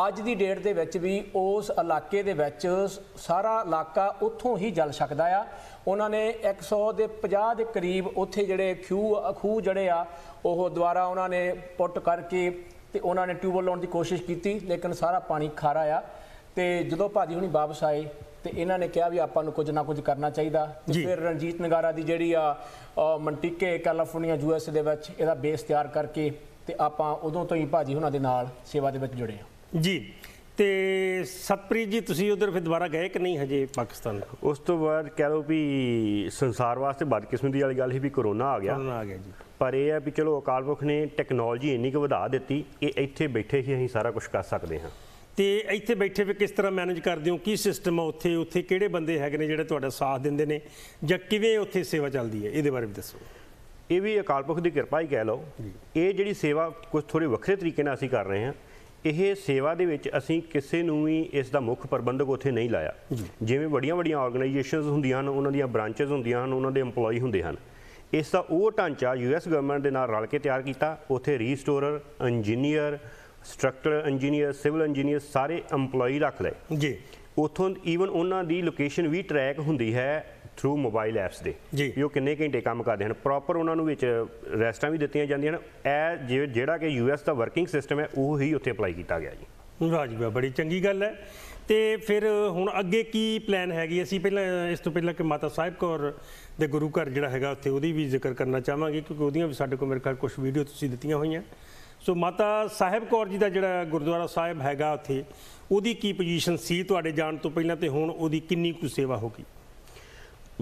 ਅੱਜ ਦੀ ਡੇਟ ਦੇ ਵਿੱਚ ਵੀ ਉਸ ਇਲਾਕੇ ਦੇ ਵਿੱਚ ਸਾਰਾ ਇਲਾਕਾ ਉੱਥੋਂ ਹੀ ਜਲ ਛਕਦਾ ਆ ਉਹਨਾਂ ਨੇ 100 ਦੇ 50 ਦੇ ਕਰੀਬ ਉੱਥੇ ਜਿਹੜੇ ਖੂਹ ਖੂਹ ਜਿਹੜੇ ਆ ਉਹ ਦੁਆਰਾ ਉਹਨਾਂ ਨੇ ਪੁੱਟ ਕਰਕੇ ਤੇ ਉਹਨਾਂ ਨੇ ਟਿਊਬਲ ਲਾਉਣ ਦੀ ਕੋਸ਼ਿਸ਼ ਕੀਤੀ ਲੇਕਿਨ ਸਾਰਾ ਪਾਣੀ ਖਾਰਾ ਆ ਤੇ ਜਦੋਂ ਭਾਜੀ ਹੁਣੀ ਵਾਪਸ ਆਏ ਤੇ ਇਹਨਾਂ ਨੇ ਕਿਹਾ ਵੀ ਆਪਾਂ ਨੂੰ ਕੁਝ ਨਾ ਕੁਝ ਕਰਨਾ ਚਾਹੀਦਾ ਤੇ ਫਿਰ ਰਣਜੀਤ ਨਗਾਰਾ ਦੀ ਜਿਹੜੀ ਆ ਮੰਟਿਕੇ ਕੈਲੀਫੋਰਨੀਆ ਯੂਐਸ ਦੇ ਵਿੱਚ ਇਹਦਾ ਬੇਸ ਤਿਆਰ ਕਰਕੇ ਤੇ ਆਪਾਂ ਉਦੋਂ ਤੋਂ ਹੀ ਭਾਜੀ ਉਹਨਾਂ ਦੇ ਨਾਲ ਸੇਵਾ ਦੇ ਵਿੱਚ ਜੁੜੇ ਆ ਜੀ ਤੇ ਸਤਪ੍ਰੀਤ ਜੀ ਤੁਸੀਂ ਉਧਰ ਫਿਰ ਦੁਬਾਰਾ ਗਏ ਕਿ ਨਹੀਂ ਹਜੇ ਪਾਕਿਸਤਾਨ ਉਸ ਤੋਂ ਬਾਅਦ ਕਹਿ ਲੋ ਵੀ ਸੰਸਾਰ ਵਾਸਤੇ ਦੀ ਵਾਲੀ ਗੱਲ ਸੀ ਵੀ ਕਰੋਨਾ ਆ ਗਿਆ ਕਰੋਨਾ ਆ ਗਿਆ ਜੀ ਪਰ ਇਹ ਆ ਵੀ ਚਲੋ ਅਕਾਲ ਪੁਰਖ ਨੇ ਟੈਕਨੋਲੋਜੀ ਇੰਨੀ ਕੁ ਵਧਾ ਦਿੱਤੀ ਕਿ ਇੱਥੇ ਬੈਠੇ ਹੀ ਅਸੀਂ ਸਾਰਾ ਕੁਝ ਕਰ ਸਕਦੇ ਹਾਂ ਤੇ ਇੱਥੇ ਬੈਠੇ ਵੀ ਕਿਸ ਤਰ੍ਹਾਂ ਮੈਨੇਜ ਕਰਦੇ ਹੋ ਕੀ ਸਿਸਟਮ ਆ ਉੱਥੇ ਉੱਥੇ ਕਿਹੜੇ ਬੰਦੇ ਹੈਗੇ ਨੇ ਜਿਹੜੇ ਤੁਹਾਡਾ ਸਾਥ ਦਿੰਦੇ ਨੇ ਜਾਂ ਕਿਵੇਂ ਉੱਥੇ ਸੇਵਾ ਚੱਲਦੀ ਹੈ ਇਹਦੇ ਬਾਰੇ ਵੀ ਦੱਸੋ ਇਹ ਵੀ ਅਕਾਲ ਪੁਰਖ ਦੀ ਕਿਰਪਾ ਹੀ ਕਹਿ ਲਓ ਇਹ ਜਿਹੜੀ ਸੇਵਾ ਕੁਝ ਥੋੜੇ ਵੱਖਰੇ ਤਰੀਕੇ ਨਾਲ ਅਸੀਂ ਕਰ ਰਹੇ ਹਾਂ ਇਹ ਸੇਵਾ ਦੇ ਵਿੱਚ ਅਸੀਂ ਕਿਸੇ ਨੂੰ ਵੀ ਇਸ ਦਾ ਮੁੱਖ ਪ੍ਰਬੰਧਕ ਉੱਥੇ ਨਹੀਂ ਲਾਇਆ ਜਿਵੇਂ ਵੱਡੀਆਂ-ਵੱਡੀਆਂ ਆਰਗੇਨਾਈਜੇਸ਼ਨਸ ਹੁੰਦੀਆਂ ਹਨ ਉਹਨਾਂ ਦੀਆਂ ਬ੍ਰਾਂਚਸ ਹੁੰਦੀਆਂ ਹਨ ਉਹਨਾਂ ਦੇ EMPLOYE ਹੁੰਦੇ ਹਨ ਇਸ ਦਾ ਉਹ ਢਾਂਚਾ ਯੂਐਸ ਗਵਰਨਮੈਂਟ ਦੇ ਨਾਲ ਰਲ ਕੇ ਤਿਆਰ ਕੀਤਾ ਉੱਥੇ restorer engineer structural engineer civil engineer ਸਾਰੇ EMPLOYEE ਰੱਖ ਲਏ ਜੀ ਉਥੋਂ ਈਵਨ ਉਹਨਾਂ ਦੀ ਲੋਕੇਸ਼ਨ ਵੀ ਟਰੈਕ ਹੁੰਦੀ ਹੈ ਥਰੂ ਮੋਬਾਈਲ ਐਪਸ ਦੇ ਵੀ ਉਹ ਕਿੰਨੇ ਘੰਟੇ ਕੰਮ ਕਰਦੇ ਹਨ ਪ੍ਰੋਪਰ ਉਹਨਾਂ ਨੂੰ ਵਿੱਚ ਰੈਸਟਾਂ ਵੀ ਦਿੱਤੀਆਂ ਜਾਂਦੀਆਂ ਹਨ ਇਹ ਜਿਹੜਾ ਕਿ ਯੂਐਸ ਦਾ ਵਰਕਿੰਗ ਸਿਸਟਮ ਹੈ ਉਹ ਹੀ ਉੱਥੇ ਅਪਲਾਈ ਕੀਤਾ ਗਿਆ ਜੀ ਬਾ ਬੜੀ ਚੰਗੀ ਗੱਲ ਹੈ ਤੇ ਫਿਰ ਹੁਣ ਅੱਗੇ ਕੀ ਪਲਾਨ ਹੈਗੀ ਅਸੀਂ ਪਹਿਲਾਂ ਇਸ ਤੋਂ ਪਹਿਲਾਂ ਕਿ ਮਾਤਾ ਸਾਹਿਬ ਕੌਰ ਦੇ ਗੁਰੂ ਘਰ ਜਿਹੜਾ ਹੈਗਾ ਉੱਥੇ ਉਹਦੀ ਵੀ ਜ਼ਿਕਰ ਕਰਨਾ ਚਾਹਾਂਗੇ ਕਿਉਂਕਿ ਉਹਦੀਆਂ ਵੀ ਸਾਡੇ ਕੋਲ ਮੇਰੇ ਖਿਆਲ ਕੁਝ ਵੀਡੀਓ ਤੁਸੀਂ ਦਿੱਤੀਆਂ ਹੋਈਆਂ ਸੋ ਮਾਤਾ ਸਾਹਿਬ ਕੌਰ ਜੀ ਦਾ ਜਿਹੜਾ ਗੁਰਦੁਆਰਾ ਸਾਹਿਬ ਹੈਗਾ ਉੱਥੇ ਉਹਦੀ ਕੀ ਪੋਜੀਸ਼ਨ ਸੀ ਤੁਹਾਡੇ ਜਾਣ ਤੋਂ ਪਹਿਲਾਂ ਤੇ ਹੁਣ ਉਹਦੀ ਕਿੰਨੀ ਕੁ ਸੇਵਾ ਹੋ ਗਈ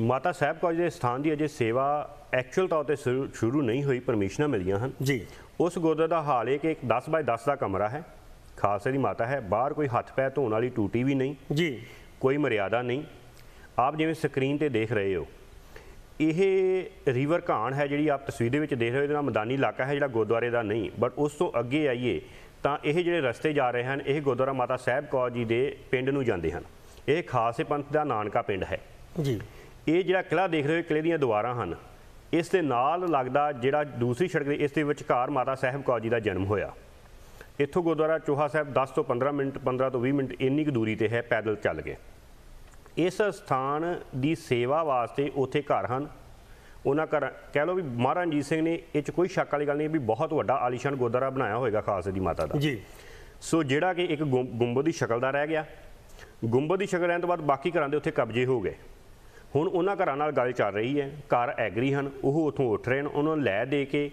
ਮਾਤਾ ਸਾਹਿਬ ਕੌਰ ਦੇ ਸਥਾਨ ਦੀ ਅਜੇ ਸੇਵਾ ਐਕਚੁਅਲ ਤੌਰ ਤੇ ਸ਼ੁਰੂ ਨਹੀਂ ਹੋਈ ਪਰਮਿਸ਼ਨਾਂ ਮਿਲੀਆਂ ਹਨ ਜੀ ਉਸ ਗੁਰਦੁਆਰੇ ਦਾ ਹਾਲ ਇਹ ਕਿ ਇੱਕ 10 ਬਾਈ 10 ਦਾ ਕਮਰਾ ਹੈ ਖਾਸੇ ਦੀ ਮਾਤਾ ਹੈ ਬਾਹਰ ਕੋਈ ਹੱਥ ਪੈ ਧੋਣ ਵਾਲੀ ਟੂਟੀ ਵੀ ਨਹੀਂ ਜੀ ਕੋਈ ਮਰਿਆਦਾ ਨਹੀਂ ਆਪ ਜਿਵੇਂ ਸਕਰੀਨ ਤੇ ਦੇਖ ਰਹੇ ਹੋ ਇਹ ਰਿਵਰ ਘਾਣ ਹੈ ਜਿਹੜੀ ਆਪ ਤਸਵੀਰ ਦੇ ਵਿੱਚ ਦੇਖ ਰਹੇ ਹੋ ਇਹਦਾ ਮੈਦਾਨੀ ਇਲਾਕਾ ਹੈ ਜਿਹੜਾ ਗੁਰਦੁਆਰੇ ਦਾ ਨਹੀਂ ਬਟ ਉਸ ਤੋਂ ਅੱਗੇ ਆਈਏ ਤਾਂ ਇਹ ਜਿਹੜੇ ਰਸਤੇ ਜਾ ਰਹੇ ਹਨ ਇਹ ਗੁਰਦੁਆਰਾ ਮਾਤਾ ਸਾਹਿਬ ਕੌਰ ਜੀ ਦੇ ਪਿੰਡ ਨੂੰ ਜਾਂਦੇ ਹਨ ਇਹ ਖਾਸੇ ਪੰਥ ਦਾ ਨਾਨਕਾ ਪਿੰਡ ਹੈ ਜੀ ਇਹ ਜਿਹੜਾ ਕਿਲਾ ਦੇਖ ਰਹੇ ਹੋ ਕਿਲੇ ਦੀਆਂ ਦੀਵਾਰਾਂ ਹਨ ਇਸ ਦੇ ਨਾਲ ਲੱਗਦਾ ਜਿਹੜਾ ਦੂਸਰੀ ਸੜਕ ਦੇ ਇਸ ਦੇ ਵਿਚਕਾਰ ਮਾਤਾ ਸਾਹਿਬ ਕੌਰ ਜੀ ਦਾ ਜਨਮ ਹੋਇਆ ਇੱਥੋਂ ਗੁਰਦੁਆਰਾ ਚੋਹਾ ਸਾਹਿਬ 10 ਤੋਂ 15 ਮਿੰਟ 15 ਤੋਂ 20 ਮਿੰਟ ਇੰਨੀ ਕੁ ਦੂਰੀ ਤੇ ਹੈ ਪੈਦਲ ਚੱਲ ਕੇ ਇਸ ਸਥਾਨ ਦੀ ਸੇਵਾ ਵਾਸਤੇ ਉੱਥੇ ਘਰ ਹਨ ਉਹਨਾਂ ਘਰ ਕਹਿ ਲਓ ਵੀ ਮਹਾਰਾਜ ਜੀ ਸਿੰਘ ਨੇ ਇਹ ਚ ਕੋਈ ਸ਼ੱਕ ਵਾਲੀ ਗੱਲ ਨਹੀਂ ਵੀ ਬਹੁਤ ਵੱਡਾ ਆਲੀਸ਼ਾਨ ਗੋਦਰਾ ਬਣਾਇਆ ਹੋਵੇਗਾ ਖਾਸ ਦੀ ਮਾਤਾ ਦਾ ਜੀ ਸੋ ਜਿਹੜਾ ਕਿ ਇੱਕ ਗੁੰਬਦ ਦੀ ਸ਼ਕਲ ਦਾ ਰਹਿ ਗਿਆ ਗੁੰਬਦ ਦੀ ਸ਼ਕਲ ਰਹਿਣ ਤੋਂ ਬਾਅਦ ਬਾਕੀ ਘਰਾਂ ਦੇ ਉੱਥੇ ਕਬਜ਼ੇ ਹੋ ਗਏ ਹੁਣ ਉਹਨਾਂ ਘਰਾਂ ਨਾਲ ਗੱਲ ਚੱਲ ਰਹੀ ਹੈ ਘਰ ਐਗਰੀ ਹਨ ਉਹ ਉਥੋਂ ਉੱਠ ਰਹੇ ਹਨ ਉਹਨਾਂ ਨੂੰ ਲੈ ਦੇ ਕੇ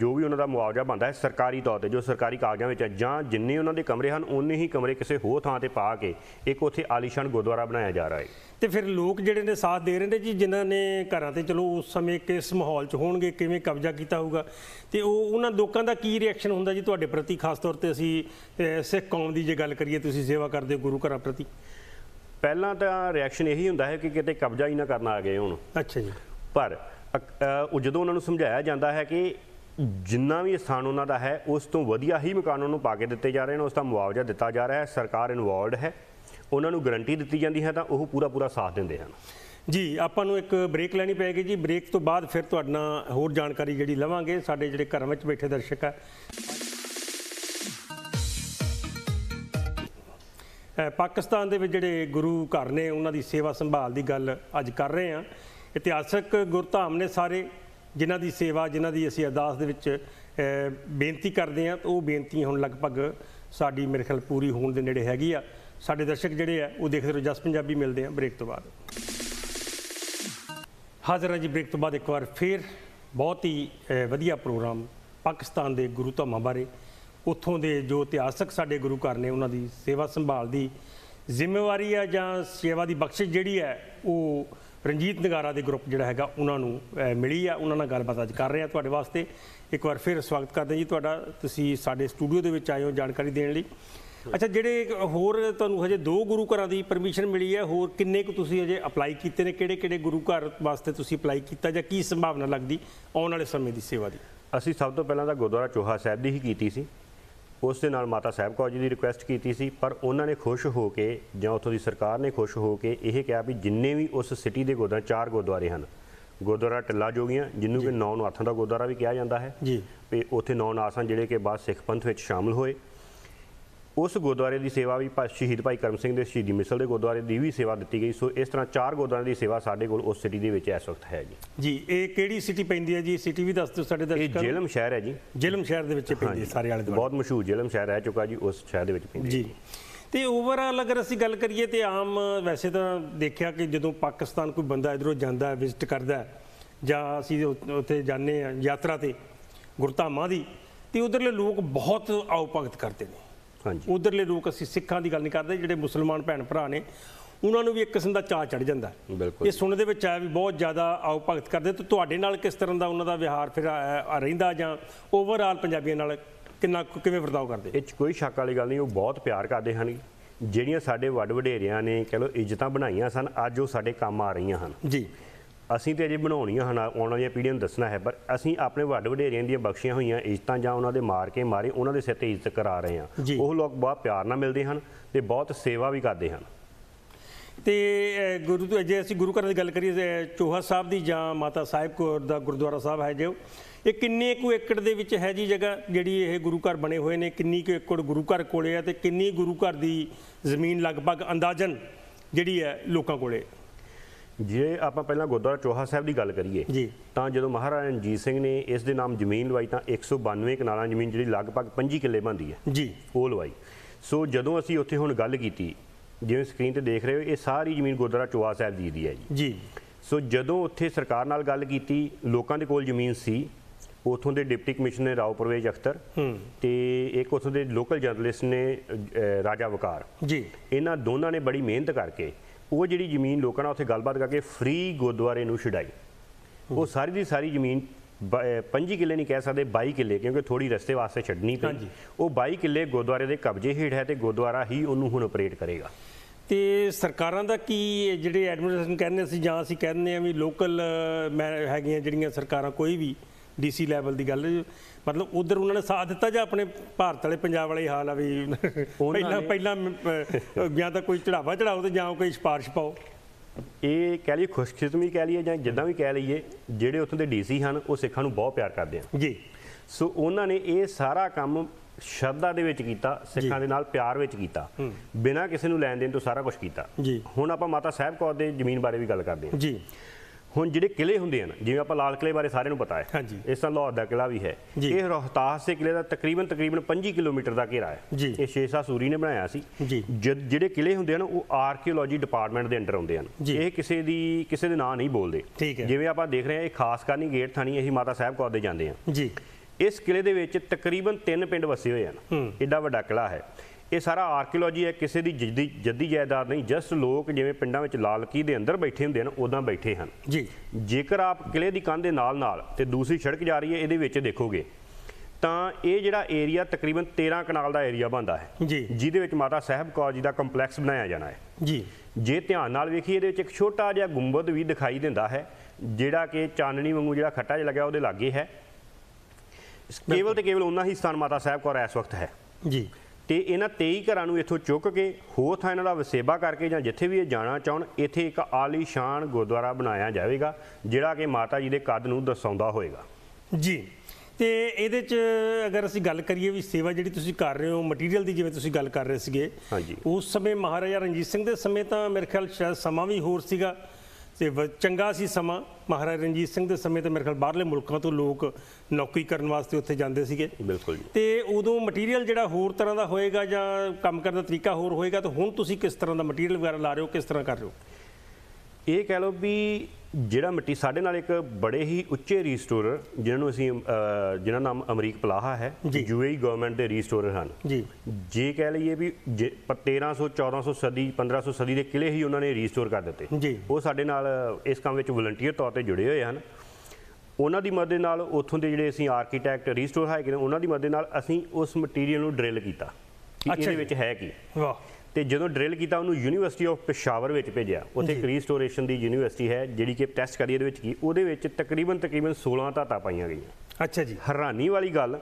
ਜੋ ਵੀ ਉਹਨਾਂ ਦਾ ਮੁਆਵਜ਼ਾ ਬਣਦਾ ਹੈ ਸਰਕਾਰੀ ਤੌਰ ਤੇ ਜੋ ਸਰਕਾਰੀ ਕਾਗਜ਼ਾਂ ਵਿੱਚ ਜਾਂ ਜਿੰਨੇ ਉਹਨਾਂ ਦੇ ਕਮਰੇ ਹਨ ਉਹਨੇ ਹੀ ਕਮਰੇ ਕਿਸੇ ਹੋਰ ਥਾਂ ਤੇ ਪਾ ਕੇ ਇੱਕ ਉਥੇ ਆਲੀਸ਼ਾਨ ਗੁਰਦੁਆਰਾ ਬਣਾਇਆ ਜਾ ਰਿਹਾ ਹੈ ਤੇ ਫਿਰ ਲੋਕ ਜਿਹੜੇ ਨੇ ਸਾਥ ਦੇ ਰਹੇ ਨੇ ਜੀ ਜਿਨ੍ਹਾਂ ਨੇ ਘਰਾਂ ਤੇ ਚਲੋ ਉਸ ਸਮੇਂ ਕਿਸ ਮਾਹੌਲ 'ਚ ਹੋਣਗੇ ਕਿਵੇਂ ਕਬਜ਼ਾ ਕੀਤਾ ਹੋਊਗਾ ਤੇ ਉਹ ਉਹਨਾਂ ਲੋਕਾਂ ਦਾ ਕੀ ਰਿਐਕਸ਼ਨ ਹੁੰਦਾ ਜੀ ਤੁਹਾਡੇ ਪ੍ਰਤੀ ਖਾਸ ਤੌਰ ਤੇ ਅਸੀਂ ਸਿੱਖ ਕੌਮ ਦੀ ਜੇ ਗੱਲ ਕਰੀਏ ਤੁਸੀਂ ਸੇਵਾ ਕਰਦੇ ਗੁਰੂ ਘਰਾਂ ਪ੍ਰਤੀ ਪਹਿਲਾਂ ਤਾਂ ਰਿਐਕਸ਼ਨ ਇਹੀ ਹੁੰਦਾ ਹੈ ਕਿ ਕਿਤੇ ਕਬਜ਼ਾ ਹੀ ਨਾ ਕਰਨ ਆ ਗਏ ਹੁਣ ਅੱਛਾ ਜੀ ਪਰ ਉਹ ਜਦੋਂ ਉਹਨਾਂ ਨੂੰ ਸਮਝਾਇਆ ਜਾਂਦਾ ਹੈ ਕਿ ਜਿੰਨਾ ਵੀ ਸਥਾਨ ਉਹਨਾਂ ਦਾ ਹੈ ਉਸ ਤੋਂ ਵਧੀਆ ਹੀ ਮਕਾਨ ਉਹਨੂੰ ਪਾ ਕੇ ਦਿੱਤੇ ਜਾ ਰਹੇ ਨੇ ਉਸ ਦਾ ਮੁਆਵਜ਼ਾ ਦਿੱਤਾ ਜਾ ਰਿਹਾ ਹੈ ਸਰਕਾਰ ਇਨਵੋਲਡ ਹੈ ਉਹਨਾਂ ਨੂੰ ਗਾਰੰਟੀ ਦਿੱਤੀ ਜਾਂਦੀ ਹੈ ਤਾਂ ਉਹ ਪੂਰਾ ਪੂਰਾ ਸਾਥ ਦਿੰਦੇ ਹਨ ਜੀ ਆਪਾਂ ਨੂੰ ਇੱਕ ਬ੍ਰੇਕ ਲੈਣੀ ਪਏਗੀ ਜੀ ਬ੍ਰੇਕ ਤੋਂ ਬਾਅਦ ਫਿਰ ਤੁਹਾਡਾ ਹੋਰ ਜਾਣਕਾਰੀ ਜਿਹੜੀ ਲਵਾਂਗੇ ਸਾਡੇ ਜਿਹੜੇ ਘਰ ਵਿੱਚ ਬੈਠੇ ਦਰਸ਼ਕ ਆ ਪਾਕਿਸਤਾਨ ਦੇ ਵਿੱਚ ਜਿਹੜੇ ਗੁਰੂ ਘਰ ਨੇ ਉਹਨਾਂ ਦੀ ਸੇਵਾ ਸੰਭਾਲ ਦੀ ਗੱਲ ਅੱਜ ਕਰ ਰਹੇ ਹਾਂ ਇਤਿਹਾਸਕ ਗੁਰਧਾਮ ਨੇ ਸਾਰੇ ਜਿਨ੍ਹਾਂ ਦੀ ਸੇਵਾ ਜਿਨ੍ਹਾਂ ਦੀ ਅਸੀਂ ਅਰਦਾਸ ਦੇ ਵਿੱਚ ਬੇਨਤੀ ਕਰਦੇ ਹਾਂ ਤਾਂ ਉਹ ਬੇਨਤੀ ਹੁਣ ਲਗਭਗ ਸਾਡੀ ਮੇਰੇ ਖਿਆਲ ਪੂਰੀ ਹੋਣ ਦੇ ਨੇੜੇ ਹੈਗੀ ਆ ਸਾਡੇ ਦਰਸ਼ਕ ਜਿਹੜੇ ਆ ਉਹ ਦੇਖਦੇ ਰਹੋ ਜਸ ਪੰਜਾਬੀ ਮਿਲਦੇ ਆ ਬ੍ਰੇਕ ਤੋਂ ਬਾਅਦ ਹਾਜ਼ਰ ਹਾਂ ਜੀ ਬ੍ਰੇਕ ਤੋਂ ਬਾਅਦ ਇੱਕ ਵਾਰ ਫੇਰ ਬਹੁਤ ਹੀ ਵਧੀਆ ਪ੍ਰੋਗਰਾਮ ਪਾਕਿਸਤਾਨ ਦੇ ਗੁਰੂ ਧਾਮਾਂ ਬਾਰੇ ਉੱਥੋਂ ਦੇ ਜੋ ਇਤਿਹਾਸਕ ਸਾਡੇ ਗੁਰੂ ਘਰ ਨੇ ਉਹਨਾਂ ਦੀ ਸੇਵਾ ਸੰਭਾਲ ਦੀ ਜ਼ਿੰਮੇਵਾਰੀ ਆ ਜਾਂ ਸੇਵਾ ਦੀ ਬਖਸ਼ਿਸ਼ ਜਿਹੜੀ ਹੈ ਉਹ ਰਣਜੀਤ ਨਗਾਰਾ ਦੇ ਗਰੁੱਪ ਜਿਹੜਾ ਹੈਗਾ ਉਹਨਾਂ ਨੂੰ ਮਿਲੀ ਆ ਉਹਨਾਂ ਨਾਲ ਗੱਲਬਾਤ ਅੱਜ ਕਰ ਰਹੇ ਆ ਤੁਹਾਡੇ ਵਾਸਤੇ ਇੱਕ ਵਾਰ ਫਿਰ ਸਵਾਗਤ ਕਰਦੇ ਜੀ ਤੁਹਾਡਾ ਤੁਸੀਂ ਸਾਡੇ ਸਟੂਡੀਓ ਦੇ ਵਿੱਚ ਆਏ ਹੋ ਜਾਣਕਾਰੀ ਦੇਣ ਲਈ ਅੱਛਾ ਜਿਹੜੇ ਹੋਰ ਤੁਹਾਨੂੰ ਹਜੇ ਦੋ ਗੁਰੂ ਘਰਾਂ ਦੀ ਪਰਮਿਸ਼ਨ ਮਿਲੀ ਹੈ ਹੋਰ ਕਿੰਨੇ ਕੁ ਤੁਸੀਂ ਹਜੇ ਅਪਲਾਈ ਕੀਤੇ ਨੇ ਕਿਹੜੇ ਕਿਹੜੇ ਗੁਰੂ ਘਰ ਵਾਸਤੇ ਤੁਸੀਂ ਅਪਲਾਈ ਕੀਤਾ ਜਾਂ ਕੀ ਸੰਭਾਵਨਾ ਲੱਗਦੀ ਆਉਣ ਵਾਲੇ ਸਮੇਂ ਦੀ ਸੇਵਾ ਦੀ ਅਸੀਂ ਸਭ ਤੋਂ ਪਹਿਲਾਂ ਤਾਂ ਗੁਰਦੁਆਰਾ ਚੋਹਾ ਸਾਹਿਬ ਦੀ ਹੀ ਕੀਤੀ ਸੀ ਉਸ ਦੇ ਨਾਲ ਮਾਤਾ ਸਾਹਿਬ ਕੌਰ ਜੀ ਦੀ ਰਿਕੁਐਸਟ ਕੀਤੀ ਸੀ ਪਰ ਉਹਨਾਂ ਨੇ ਖੁਸ਼ ਹੋ ਕੇ ਜਾਂ ਉੱਥੋਂ ਦੀ ਸਰਕਾਰ ਨੇ ਖੁਸ਼ ਹੋ ਕੇ ਇਹ ਕਿਹਾ ਵੀ ਜਿੰਨੇ ਵੀ ਉਸ ਸਿਟੀ ਦੇ ਗੋਦਾਂ ਚਾਰ ਗੋਦਵਾਰੇ ਹਨ ਗੋਦਵਾਰਾ ਟੱਲਾ ਜੋਗੀਆਂ ਜਿੰਨੂੰ ਕਿ ਨੌ ਨਾਥਾਂ ਦਾ ਗੋਦਵਾਰਾ ਵੀ ਕਿਹਾ ਜਾਂਦਾ ਹੈ ਜੀ ਤੇ ਉੱਥੇ ਨੌ ਨਾਥਾਂ ਜਿਹੜੇ ਕਿ ਬਾਅਦ ਸਿੱਖ ਪੰਥ ਵਿੱਚ ਸ਼ਾਮਲ ਹੋਏ ਉਸ ਗੁਰਦੁਆਰੇ ਦੀ ਸੇਵਾ ਵੀ ਸ਼ਹੀਦ ਭਾਈ ਕਰਮ ਸਿੰਘ ਦੇ ਸ਼ਹੀਦੀ ਮਿਸਲ ਦੇ ਗੁਰਦੁਆਰੇ ਦੀ ਵੀ ਸੇਵਾ ਦਿੱਤੀ ਗਈ ਸੋ ਇਸ ਤਰ੍ਹਾਂ ਚਾਰ ਗੁਰਦੁਆਰਿਆਂ ਦੀ ਸੇਵਾ ਸਾਡੇ ਕੋਲ ਉਸ ਸਿਟੀ ਦੇ ਵਿੱਚ ਇਸ ਵਕਤ ਹੈ ਜੀ ਜੀ ਇਹ ਕਿਹੜੀ ਸਿਟੀ ਪੈਂਦੀ ਹੈ ਜੀ ਸਿਟੀ ਵੀ ਦੱਸ ਦਿਓ ਸਾਡੇ ਦਰਸ਼ਕਾਂ ਨੂੰ ਇਹ ਜੇਲਮ ਸ਼ਹਿਰ ਹੈ ਜੀ ਜੇਲਮ ਸ਼ਹਿਰ ਦੇ ਵਿੱਚ ਪੈਂਦੀ ਹੈ ਸਾਰੇ ਵਾਲੇ ਬਹੁਤ ਮਸ਼ਹੂਰ ਜੇਲਮ ਸ਼ਹਿਰ ਹੈ ਚੁੱਕਾ ਜੀ ਉਸ ਸ਼ਹਿਰ ਦੇ ਵਿੱਚ ਪੈਂਦੀ ਜੀ ਤੇ ਓਵਰਆਲ ਅਗਰ ਅਸੀਂ ਗੱਲ ਕਰੀਏ ਤੇ ਆਮ ਵੈਸੇ ਤਾਂ ਦੇਖਿਆ ਕਿ ਜਦੋਂ ਪਾਕਿਸਤਾਨ ਕੋਈ ਬੰਦਾ ਇਧਰੋਂ ਜਾਂਦਾ ਹੈ ਵਿਜ਼ਿਟ ਕਰਦਾ ਹੈ ਜਾਂ ਅਸੀਂ ਉੱਥੇ ਜਾਂਦੇ ਹਾਂ ਯਾਤਰਾ ਤੇ ਗੁਰਤਾਮਾ ਦੀ ਤੇ ਉਧਰਲੇ ਲੋਕ ਬਹੁਤ ਆਉਪਗਤ ਕਰਦੇ ਨੇ ਉਧਰਲੇ ਲੋਕ ਅਸੀਂ ਸਿੱਖਾਂ ਦੀ ਗੱਲ ਨਹੀਂ ਕਰਦੇ ਜਿਹੜੇ ਮੁਸਲਮਾਨ ਭੈਣ ਭਰਾ ਨੇ ਉਹਨਾਂ ਨੂੰ ਵੀ ਇੱਕ ਕਿਸਮ ਦਾ ਚਾਹ ਚੜ ਜਾਂਦਾ ਇਹ ਸੁਣਨ ਦੇ ਵਿੱਚ ਆਇਆ ਵੀ ਬਹੁਤ ਜ਼ਿਆਦਾ ਆਉ ਭਗਤ ਕਰਦੇ ਤੇ ਤੁਹਾਡੇ ਨਾਲ ਕਿਸ ਤਰ੍ਹਾਂ ਦਾ ਉਹਨਾਂ ਦਾ ਵਿਹਾਰ ਫਿਰ ਰਹਿੰਦਾ ਜਾਂ ਓਵਰਆਲ ਪੰਜਾਬੀਆਂ ਨਾਲ ਕਿੰਨਾ ਕਿਵੇਂ ਵਰਤਾਓ ਕਰਦੇ ਇਹ ਚ ਕੋਈ ਸ਼ੱਕ ਵਾਲੀ ਗੱਲ ਨਹੀਂ ਉਹ ਬਹੁਤ ਪਿਆਰ ਕਰਦੇ ਹਨ ਜਿਹੜੀਆਂ ਸਾਡੇ ਵੱਡ ਵਡੇਰਿਆਂ ਨੇ ਕਹ ਲੋ ਇੱਜ਼ਤਾਂ ਬਣਾਈਆਂ ਸਨ ਅੱਜ ਉਹ ਸਾਡੇ ਕੰਮ ਆ ਰਹੀਆਂ ਹਨ ਜੀ ਅਸੀਂ ਤੇ ਅਜੇ ਬਣਾਉਣੀਆਂ ਹਨ ਆਉਣ ਵਾਲੀਆਂ ਪੀੜ੍ਹੀਆਂ ਨੂੰ ਦੱਸਣਾ ਹੈ ਪਰ ਅਸੀਂ ਆਪਣੇ ਵੱਡ ਵਡੇਰਿਆਂ ਦੀਆਂ ਬਖਸ਼ੀਆਂ ਹੋਈਆਂ ਇੱਜ਼ਤਾਂ ਜਾਂ ਉਹਨਾਂ ਦੇ ਮਾਰ ਕੇ ਮਾਰੇ ਉਹਨਾਂ ਦੇ ਸਿਰ ਤੇ ਇੱਜ਼ਤ ਕਰਾ ਰਹੇ ਹਾਂ ਉਹ ਲੋਕ ਬਹੁਤ ਪਿਆਰ ਨਾਲ ਮਿਲਦੇ ਹਨ ਤੇ ਬਹੁਤ ਸੇਵਾ ਵੀ ਕਰਦੇ ਹਨ ਤੇ ਗੁਰੂ ਜੇ ਅਸੀਂ ਗੁਰੂ ਘਰ ਦੀ ਗੱਲ ਕਰੀਏ ਚੋਹਾ ਸਾਹਿਬ ਦੀ ਜਾਂ ਮਾਤਾ ਸਾਹਿਬ ਕੋਰ ਦਾ ਗੁਰਦੁਆਰਾ ਸਾਹਿਬ ਹੈ ਜੋ ਇਹ ਕਿੰਨੇ ਕੁ ਏਕੜ ਦੇ ਵਿੱਚ ਹੈ ਜੀ ਜਗ੍ਹਾ ਜਿਹੜੀ ਇਹ ਗੁਰੂ ਘਰ ਬਣੇ ਹੋਏ ਨੇ ਕਿੰਨੀ ਕੁ ਏਕੜ ਗੁਰੂ ਘਰ ਕੋਲੇ ਆ ਤੇ ਕਿੰਨੀ ਗੁਰੂ ਘਰ ਦੀ ਜ਼ਮੀਨ ਲਗਭਗ ਅੰਦਾਜ਼ਨ ਜਿਹੜੀ ਹੈ ਲੋਕਾਂ ਕੋਲੇ ਜੇ ਆਪਾਂ ਪਹਿਲਾਂ ਗੋਦਾਰਾ ਚੋਹਾ ਸਾਹਿਬ ਦੀ ਗੱਲ ਕਰੀਏ ਜੀ ਤਾਂ ਜਦੋਂ ਮਹਾਰਾਜਾ ਰਣਜੀਤ ਸਿੰਘ ਨੇ ਇਸ ਦੇ ਨਾਮ ਜ਼ਮੀਨ ਲਵਾਈ ਤਾਂ 192 ਕਨਾਲਾਂ ਜ਼ਮੀਨ ਜਿਹੜੀ ਲਗਭਗ 25 ਕਿੱਲੇ ਬੰਦੀ ਹੈ ਜੀ ਉਹ ਲਵਾਈ ਸੋ ਜਦੋਂ ਅਸੀਂ ਉੱਥੇ ਹੁਣ ਗੱਲ ਕੀਤੀ ਜਿਵੇਂ ਸਕਰੀਨ ਤੇ ਦੇਖ ਰਹੇ ਹੋ ਇਹ ਸਾਰੀ ਜ਼ਮੀਨ ਗੋਦਾਰਾ ਚੋਹਾ ਸਾਹਿਬ ਦੀ ਦੀ ਹੈ ਜੀ ਜੀ ਸੋ ਜਦੋਂ ਉੱਥੇ ਸਰਕਾਰ ਨਾਲ ਗੱਲ ਕੀਤੀ ਲੋਕਾਂ ਦੇ ਕੋਲ ਜ਼ਮੀਨ ਸੀ ਉਥੋਂ ਦੇ ਡਿਪਟੀ ਕਮਿਸ਼ਨਰ ਰਾਓ ਪ੍ਰਵੇਸ਼ ਅਖਤਰ ਤੇ ਇੱਕ ਉਥੋਂ ਦੇ ਲੋਕਲ ਜਰਨਲਿਸਟ ਨੇ ਰਾਜਾ ਵਕਾਰ ਜੀ ਇਹਨਾਂ ਦੋਨਾਂ ਨੇ ਬੜੀ ਮਿਹਨਤ ਕਰਕੇ ਉਹ ਜਿਹੜੀ ਜ਼ਮੀਨ ਲੋਕਾਂ ਨਾਲ ਉੱਥੇ ਗੱਲਬਾਤ ਕਰਕੇ ਫ੍ਰੀ ਗੁਰਦੁਆਰੇ ਨੂੰ ਛਡਾਈ ਉਹ ਸਾਰੀ ਦੀ ਸਾਰੀ ਜ਼ਮੀਨ 25 ਕਿੱਲੇ ਨਹੀਂ ਕਹਿ ਸਕਦੇ 22 ਕਿੱਲੇ ਕਿਉਂਕਿ ਥੋੜੀ ਰਸਤੇ ਵਾਸਤੇ ਛੱਡਣੀ ਪਈ ਉਹ 22 ਕਿੱਲੇ ਗੁਰਦੁਆਰੇ ਦੇ ਕਬਜ਼ੇ ਹੇਠ ਹੈ ਤੇ ਗੁਰਦੁਆਰਾ ਹੀ ਉਹਨੂੰ ਹੁਣ ਆਪਰੇਟ ਕਰੇਗਾ ਤੇ ਸਰਕਾਰਾਂ ਦਾ ਕੀ ਜਿਹੜੇ ਐਡਮਿਨਿਸਟ੍ਰੇਸ਼ਨ ਕਹਿੰਦੇ ਅਸੀਂ ਜਾਂ ਅਸੀਂ ਕਹਿੰਦੇ ਆ ਵੀ ਲੋਕਲ ਹੈਗੀਆਂ ਜਿਹੜੀਆਂ ਸਰਕਾਰਾਂ ਕੋਈ ਵੀ ਡੀਸੀ ਲੈਵਲ ਦੀ ਗੱਲ ਮਤਲਬ ਉਧਰ ਉਹਨਾਂ ਨੇ ਸਾਥ ਦਿੱਤਾ ਜਾਂ ਆਪਣੇ ਭਾਰਤ ਵਾਲੇ ਪੰਜਾਬ ਵਾਲੇ ਹਾਲ ਆ ਵੀ ਪਹਿਲਾਂ ਪਹਿਲਾਂ ਗਿਆ ਤਾਂ ਕੋਈ ਚੜਾਵਾ ਚੜਾਓ ਤੇ ਜਾਂ ਕੋਈ ਸਿਫਾਰਿਸ਼ ਪਾਓ ਇਹ ਕਹਿ ਲਈ ਖੁਸ਼ਕਿਸਮੀ ਕਹਿ ਲਈਏ ਜਾਂ ਜਿੱਦਾਂ ਵੀ ਕਹਿ ਲਈਏ ਜਿਹੜੇ ਉੱਥੋਂ ਦੇ ਡੀਸੀ ਹਨ ਉਹ ਸਿੱਖਾਂ ਨੂੰ ਬਹੁਤ ਪਿਆਰ ਕਰਦੇ ਆ ਜੀ ਸੋ ਉਹਨਾਂ ਨੇ ਇਹ ਸਾਰਾ ਕੰਮ ਸ਼ਰਧਾ ਦੇ ਵਿੱਚ ਕੀਤਾ ਸਿੱਖਾਂ ਦੇ ਨਾਲ ਪਿਆਰ ਵਿੱਚ ਕੀਤਾ ਬਿਨਾਂ ਕਿਸੇ ਨੂੰ ਲੈਣ ਦੇਣ ਤੋਂ ਸਾਰਾ ਕੁਝ ਕੀਤਾ ਜੀ ਹੁਣ ਆਪਾਂ ਮਾਤਾ ਸਾਹਿਬ ਕੌਰ ਦੇ ਜ਼ਮੀਨ ਬਾਰੇ ਵੀ ਗੱਲ ਕਰਦੇ ਹਾਂ ਜੀ ਹੁਣ ਜਿਹੜੇ ਕਿਲੇ ਹੁੰਦੇ ਹਨ ਜਿਵੇਂ ਆਪਾਂ ਲਾਲ ਕਿਲੇ ਬਾਰੇ ਸਾਰਿਆਂ ਨੂੰ ਪਤਾ ਹੈ ਇਸ ਤਰ੍ਹਾਂ ਲਾਹੌਰ ਦਾ ਕਿਲਾ ਵੀ ਹੈ ਇਹ ਰੋਹਤਾਸ ਦੇ ਕਿਲੇ ਦਾ ਤਕਰੀਬਨ ਤਕਰੀਬਨ 25 ਕਿਲੋਮੀਟਰ ਦਾ ਘੇਰਾ ਹੈ ਇਹ ਸ਼ੇਸ਼ਾ ਸੂਰੀ ਨੇ ਬਣਾਇਆ ਸੀ ਜਿਹੜੇ ਕਿਲੇ ਹੁੰਦੇ ਹਨ ਉਹ ਆਰਕੀਓਲੋਜੀ ਡਿਪਾਰਟਮੈਂਟ ਦੇ ਅੰਡਰ ਆਉਂਦੇ ਹਨ ਇਹ ਕਿਸੇ ਦੀ ਕਿਸੇ ਦੇ ਨਾਂ ਨਹੀਂ ਬੋਲਦੇ ਜਿਵੇਂ ਆਪਾਂ ਦੇਖ ਰਹੇ ਹਾਂ ਇਹ ਖਾਸ ਕਰਨੀ ਗੇਟ ਥਾਣੀ ਅਸੀਂ ਮਾਤਾ ਸਾਹਿਬ ਕੌਰ ਦੇ ਜਾਂਦੇ ਹਾਂ ਜੀ ਇਸ ਕਿਲੇ ਦੇ ਵਿੱਚ ਤਕਰੀਬਨ 3 ਪਿੰਡ ਵਸੇ ਹੋਏ ਹਨ ਐਡਾ ਵੱਡਾ ਕਿਲਾ ਹੈ ਇਹ ਸਾਰਾ ਆਰਕੀਓਲੋਜੀ ਹੈ ਕਿਸੇ ਦੀ ਜਿੱਦੀ ਜੱਦੀ ਜਾਇਦਾਦ ਨਹੀਂ ਜਸਟ ਲੋਕ ਜਿਵੇਂ ਪਿੰਡਾਂ ਵਿੱਚ ਲਾਲਕੀ ਦੇ ਅੰਦਰ ਬੈਠੇ ਹੁੰਦੇ ਹਨ ਉਦਾਂ ਬੈਠੇ ਹਨ ਜੀ ਜੇਕਰ ਆਪ ਕਿਲੇ ਦੀ ਕੰਧ ਦੇ ਨਾਲ ਨਾਲ ਤੇ ਦੂਸਰੀ ਸੜਕ ਜਾ ਰਹੀ ਹੈ ਇਹਦੇ ਵਿੱਚ ਦੇਖੋਗੇ ਤਾਂ ਇਹ ਜਿਹੜਾ ਏਰੀਆ ਤਕਰੀਬਨ 13 ਕਨਾਲ ਦਾ ਏਰੀਆ ਬਣਦਾ ਹੈ ਜੀ ਜਿਹਦੇ ਵਿੱਚ ਮਾਤਾ ਸਾਹਿਬ ਕੌਰ ਜੀ ਦਾ ਕੰਪਲੈਕਸ ਬਣਾਇਆ ਜਾਣਾ ਹੈ ਜੀ ਜੇ ਧਿਆਨ ਨਾਲ ਵੇਖੀਏ ਇਹਦੇ ਵਿੱਚ ਇੱਕ ਛੋਟਾ ਜਿਹਾ ਗੁੰਬਦ ਵੀ ਦਿਖਾਈ ਦਿੰਦਾ ਹੈ ਜਿਹੜਾ ਕਿ ਚਾਨਣੀ ਵਾਂਗੂ ਜਿਹੜਾ ਖੱਟਾ ਜਿਹਾ ਲੱਗਿਆ ਉਹਦੇ ਲਾਗੇ ਹੈ ਕੇਵਲ ਤੇ ਕੇਵਲ ਉਨਾ ਹੀ ਸਥਾਨ ਮਾਤਾ ਸਾਹਿਬ ਕੌਰ ਇਸ ਵਕਤ ਹੈ ਜੀ ਤੇ ਇਹਨਾਂ 23 ਘਰਾਂ ਨੂੰ ਇੱਥੋਂ ਚੁੱਕ ਕੇ ਹੋਰ ਥਾਂ ਇਹਨਾਂ ਦਾ ਵਸੇਬਾ ਕਰਕੇ ਜਾਂ ਜਿੱਥੇ ਵੀ ਇਹ ਜਾਣਾ ਚਾਹਣ ਇੱਥੇ ਇੱਕ ਆਲੀਸ਼ਾਨ ਗੁਰਦੁਆਰਾ ਬਣਾਇਆ ਜਾਵੇਗਾ ਜਿਹੜਾ ਕਿ ਮਾਤਾ ਜੀ ਦੇ ਕਦ ਨੂੰ ਦਰਸਾਉਂਦਾ ਹੋਵੇਗਾ ਜੀ ਤੇ ਇਹਦੇ ਚ ਅਗਰ ਅਸੀਂ ਗੱਲ ਕਰੀਏ ਵੀ ਸੇਵਾ ਜਿਹੜੀ ਤੁਸੀਂ ਕਰ ਰਹੇ ਹੋ ਮਟੀਰੀਅਲ ਦੀ ਜਿਵੇਂ ਤੁਸੀਂ ਗੱਲ ਕਰ ਰਹੇ ਸੀਗੇ ਉਸ ਸਮੇਂ ਮਹਾਰਾਜਾ ਰਣਜੀਤ ਸਿੰਘ ਦੇ ਸਮੇਂ ਤਾਂ ਮੇਰੇ ਖਿਆਲ ਸ਼ਾਇਦ ਸਮਾਂ ਵੀ ਹੋਰ ਸੀਗਾ ਤੇ ਚੰਗਾ ਸੀ ਸਮਾਂ ਮਹਾਰਾਜਾ ਰਣਜੀਤ ਸਿੰਘ ਦੇ ਸਮੇਂ ਤੇ ਮੇਰੇ ਖਿਆਲ ਬਾਹਰਲੇ ਮੁਲਕਾਂ ਤੋਂ ਲੋਕ ਨੌਕਰੀ ਕਰਨ ਵਾਸਤੇ ਉੱਥੇ ਜਾਂਦੇ ਸੀਗੇ ਬਿਲਕੁਲ ਜੀ ਤੇ ਉਦੋਂ ਮਟੀਰੀਅਲ ਜਿਹੜਾ ਹੋਰ ਤਰ੍ਹਾਂ ਦਾ ਹੋਏਗਾ ਜਾਂ ਕੰਮ ਕਰਨ ਦਾ ਤਰੀਕਾ ਹੋਰ ਹੋਏਗਾ ਤਾਂ ਹੁਣ ਤੁਸੀਂ ਕਿਸ ਤਰ੍ਹਾਂ ਦਾ ਮਟੀਰੀਅਲ ਵਗੈਰਾ ਲਾ ਰਹੇ ਹੋ ਕਿਸ ਤਰ੍ਹਾਂ ਕਰ ਰਹੇ ਹੋ ਇਹ ਕਹਿ ਲਓ ਵੀ ਜਿਹੜਾ ਮਿੱਟੀ ਸਾਡੇ ਨਾਲ ਇੱਕ ਬੜੇ ਹੀ ਉੱਚੇ ਰੀਸਟੋਰਰ ਜਿਨ੍ਹਾਂ ਨੂੰ ਅਸੀਂ ਜਿਨ੍ਹਾਂ ਨਾਮ ਅਮਰੀਕ ਪਲਾਹਾ ਹੈ ਯੂਏਈ ਗਵਰਨਮੈਂਟ ਦੇ ਰੀਸਟੋਰਰ ਹਨ ਜੀ ਜੇ ਕਹਿ ਲਈਏ ਵੀ 1300 1400 ਸਦੀ 1500 ਸਦੀ ਦੇ ਕਿਲੇ ਹੀ ਉਹਨਾਂ ਨੇ ਰੀਸਟੋਰ ਕਰ ਦਿੱਤੇ ਉਹ ਸਾਡੇ ਨਾਲ ਇਸ ਕੰਮ ਵਿੱਚ ਵਲੰਟੀਅਰ ਤੌਰ ਤੇ ਜੁੜੇ ਹੋਏ ਹਨ ਉਹਨਾਂ ਦੀ ਮਦਦ ਨਾਲ ਉੱਥੋਂ ਦੇ ਜਿਹੜੇ ਅਸੀਂ ਆਰਕੀਟੈਕਟ ਰੀਸਟੋਰ ਹਾਇਕ ਨੇ ਉਹਨਾਂ ਦੀ ਮਦਦ ਨਾਲ ਅਸੀਂ ਉਸ ਮਟੀਰੀਅਲ ਨੂੰ ਡ੍ਰਿਲ ਕੀਤਾ ਕਿ ਇਹਦੇ ਵਿੱਚ ਹੈ ਕੀ ਵਾਹ ਤੇ ਜਦੋਂ ਡ੍ਰਿਲ ਕੀਤਾ ਉਹਨੂੰ ਯੂਨੀਵਰਸਿਟੀ ਆਫ ਪਸ਼ਾਵਰ ਵਿੱਚ ਭੇਜਿਆ ਉੱਥੇ ਇੱਕ ਰੀਸਟੋਰੇਸ਼ਨ ਦੀ ਯੂਨੀਵਰਸਿਟੀ ਹੈ ਜਿਹੜੀ ਕਿ ਟੈਸਟ ਕਰੀ ਇਹਦੇ ਵਿੱਚ ਕੀ ਉਹਦੇ ਵਿੱਚ ਤਕਰੀਬਨ ਤਕਰੀਬਨ 16 ਧਾਤਾਂ ਪਾਈਆਂ ਗਈਆਂ ਅੱਛਾ ਜੀ ਹੈਰਾਨੀ ਵਾਲੀ ਗੱਲ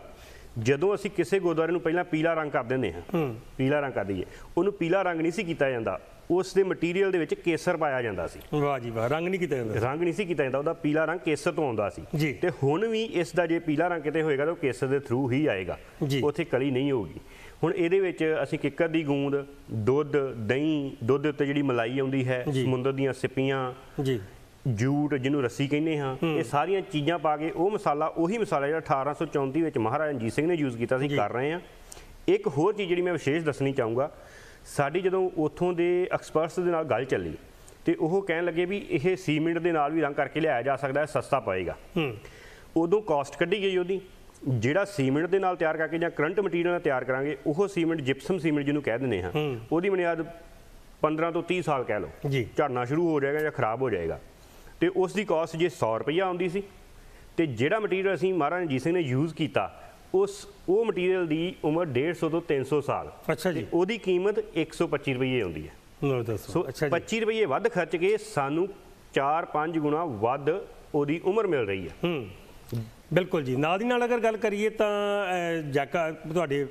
ਜਦੋਂ ਅਸੀਂ ਕਿਸੇ ਗੁਰਦੁਆਰੇ ਨੂੰ ਪਹਿਲਾਂ ਪੀਲਾ ਰੰਗ ਕਰ ਦਿੰਦੇ ਹਾਂ ਪੀਲਾ ਰੰਗ ਕਰ ਦਈਏ ਉਹਨੂੰ ਪੀਲਾ ਰੰਗ ਨਹੀਂ ਸੀ ਕੀਤਾ ਜਾਂਦਾ ਉਸ ਦੇ ਮਟੀਰੀਅਲ ਦੇ ਵਿੱਚ ਕੇਸਰ ਪਾਇਆ ਜਾਂਦਾ ਸੀ ਵਾਹ ਜੀ ਵਾਹ ਰੰਗ ਨਹੀਂ ਕੀਤਾ ਜਾਂਦਾ ਰੰਗ ਨਹੀਂ ਸੀ ਕੀਤਾ ਜਾਂਦਾ ਉਹਦਾ ਪੀਲਾ ਰੰਗ ਕੇਸਰ ਤੋਂ ਆਉਂਦਾ ਸੀ ਤੇ ਹੁਣ ਵੀ ਇਸ ਦਾ ਜੇ ਪੀਲਾ ਰੰਗ ਕਿਤੇ ਹੋਏਗਾ ਤਾਂ ਉਹ ਕੇਸਰ ਦੇ ਥਰੂ ਹੀ ਆਏਗਾ ਉੱਥੇ ਕਲੀ ਨਹੀਂ ਹੋਊਗੀ ਹੁਣ ਇਹਦੇ ਵਿੱਚ ਅਸੀਂ ਕਿੱਕਰ ਦੀ ਗੂੰਦ ਦੁੱਧ ਦਹੀਂ ਦੁੱਧ ਉੱਤੇ ਜਿਹੜੀ ਮਲਾਈ ਆਉਂਦੀ ਹੈ ਸਮੁੰਦਰ ਦੀਆਂ ਸਿਪੀਆਂ ਜੀ ਜੂਟ ਜਿਹਨੂੰ ਰੱਸੀ ਕਹਿੰਦੇ ਹਾਂ ਇਹ ਸਾਰੀਆਂ ਚੀਜ਼ਾਂ ਪਾ ਕੇ ਉਹ ਮਸਾਲਾ ਉਹੀ ਮਸਾਲਾ ਜਿਹੜਾ 1834 ਵਿੱਚ ਮਹਾਰਾਜਾ ਰਣਜੀਤ ਸਿੰਘ ਨੇ ਯੂਜ਼ ਕੀਤਾ ਸੀ ਕਰ ਰਹੇ ਆ ਇੱਕ ਹੋਰ ਚੀਜ਼ ਜਿਹੜੀ ਮੈਂ ਵਿਸ਼ੇਸ਼ ਦੱਸਣੀ ਚਾਹੂੰਗਾ ਸਾਡੀ ਜਦੋਂ ਉਥੋਂ ਦੇ ਐਕਸਪਰਟਸ ਦੇ ਨਾਲ ਗੱਲ ਚੱਲੀ ਤੇ ਉਹ ਕਹਿਣ ਲੱਗੇ ਵੀ ਇਹ ਸੀਮਿੰਟ ਦੇ ਨਾਲ ਵੀ ਰੰਗ ਕਰਕੇ ਲਿਆਇਆ ਜਾ ਸਕਦਾ ਹੈ ਸਸਤਾ ਪਏਗਾ ਉਦੋਂ ਕਾਸਟ ਕੱਢੀ ਗਈ ਉਹਦੀ ਜਿਹੜਾ ਸੀਮੈਂਟ ਦੇ ਨਾਲ ਤਿਆਰ ਕਰਕੇ ਜਾਂ ਕਰੰਟ ਮਟੀਰੀਅਲ ਨਾਲ ਤਿਆਰ ਕਰਾਂਗੇ ਉਹ ਸੀਮੈਂਟ ਜਿਪਸਮ ਸੀਮੈਂਟ ਜਿਹਨੂੰ ਕਹਿ ਦਿੰਦੇ ਹਾਂ ਉਹਦੀ ਬੁਨਿਆਦ 15 ਤੋਂ 30 ਸਾਲ ਕਹਿ ਲਓ ਜੀ ਝੜਨਾ ਸ਼ੁਰੂ ਹੋ ਜਾਏਗਾ ਜਾਂ ਖਰਾਬ ਹੋ ਜਾਏਗਾ ਤੇ ਉਸ ਦੀ ਕਾਸਟ ਜੇ 100 ਰੁਪਇਆ ਆਉਂਦੀ ਸੀ ਤੇ ਜਿਹੜਾ ਮਟੀਰੀਅਲ ਅਸੀਂ ਮਹਾਰਾਜ ਜੀ ਸਿੰਘ ਨੇ ਯੂਜ਼ ਕੀਤਾ ਉਸ ਉਹ ਮਟੀਰੀਅਲ ਦੀ ਉਮਰ 150 ਤੋਂ 300 ਸਾਲ ਅੱਛਾ ਜੀ ਉਹਦੀ ਕੀਮਤ 125 ਰੁਪਏ ਆਉਂਦੀ ਹੈ ਲੋ ਦੱਸੋ ਸੋ 25 ਰੁਪਏ ਵੱਧ ਖਰਚ ਕੇ ਸਾਨੂੰ 4-5 ਗੁਣਾ ਵੱਧ ਉਹਦੀ ਉਮਰ ਮਿਲ ਰਹੀ ਹੈ ਹੂੰ ਬਿਲਕੁਲ ਜੀ ਨਾਲ ਦੀ ਨਾਲ ਅਗਰ ਗੱਲ ਕਰੀਏ ਤਾਂ ਜਾਕਾ ਤੁਹਾਡੇ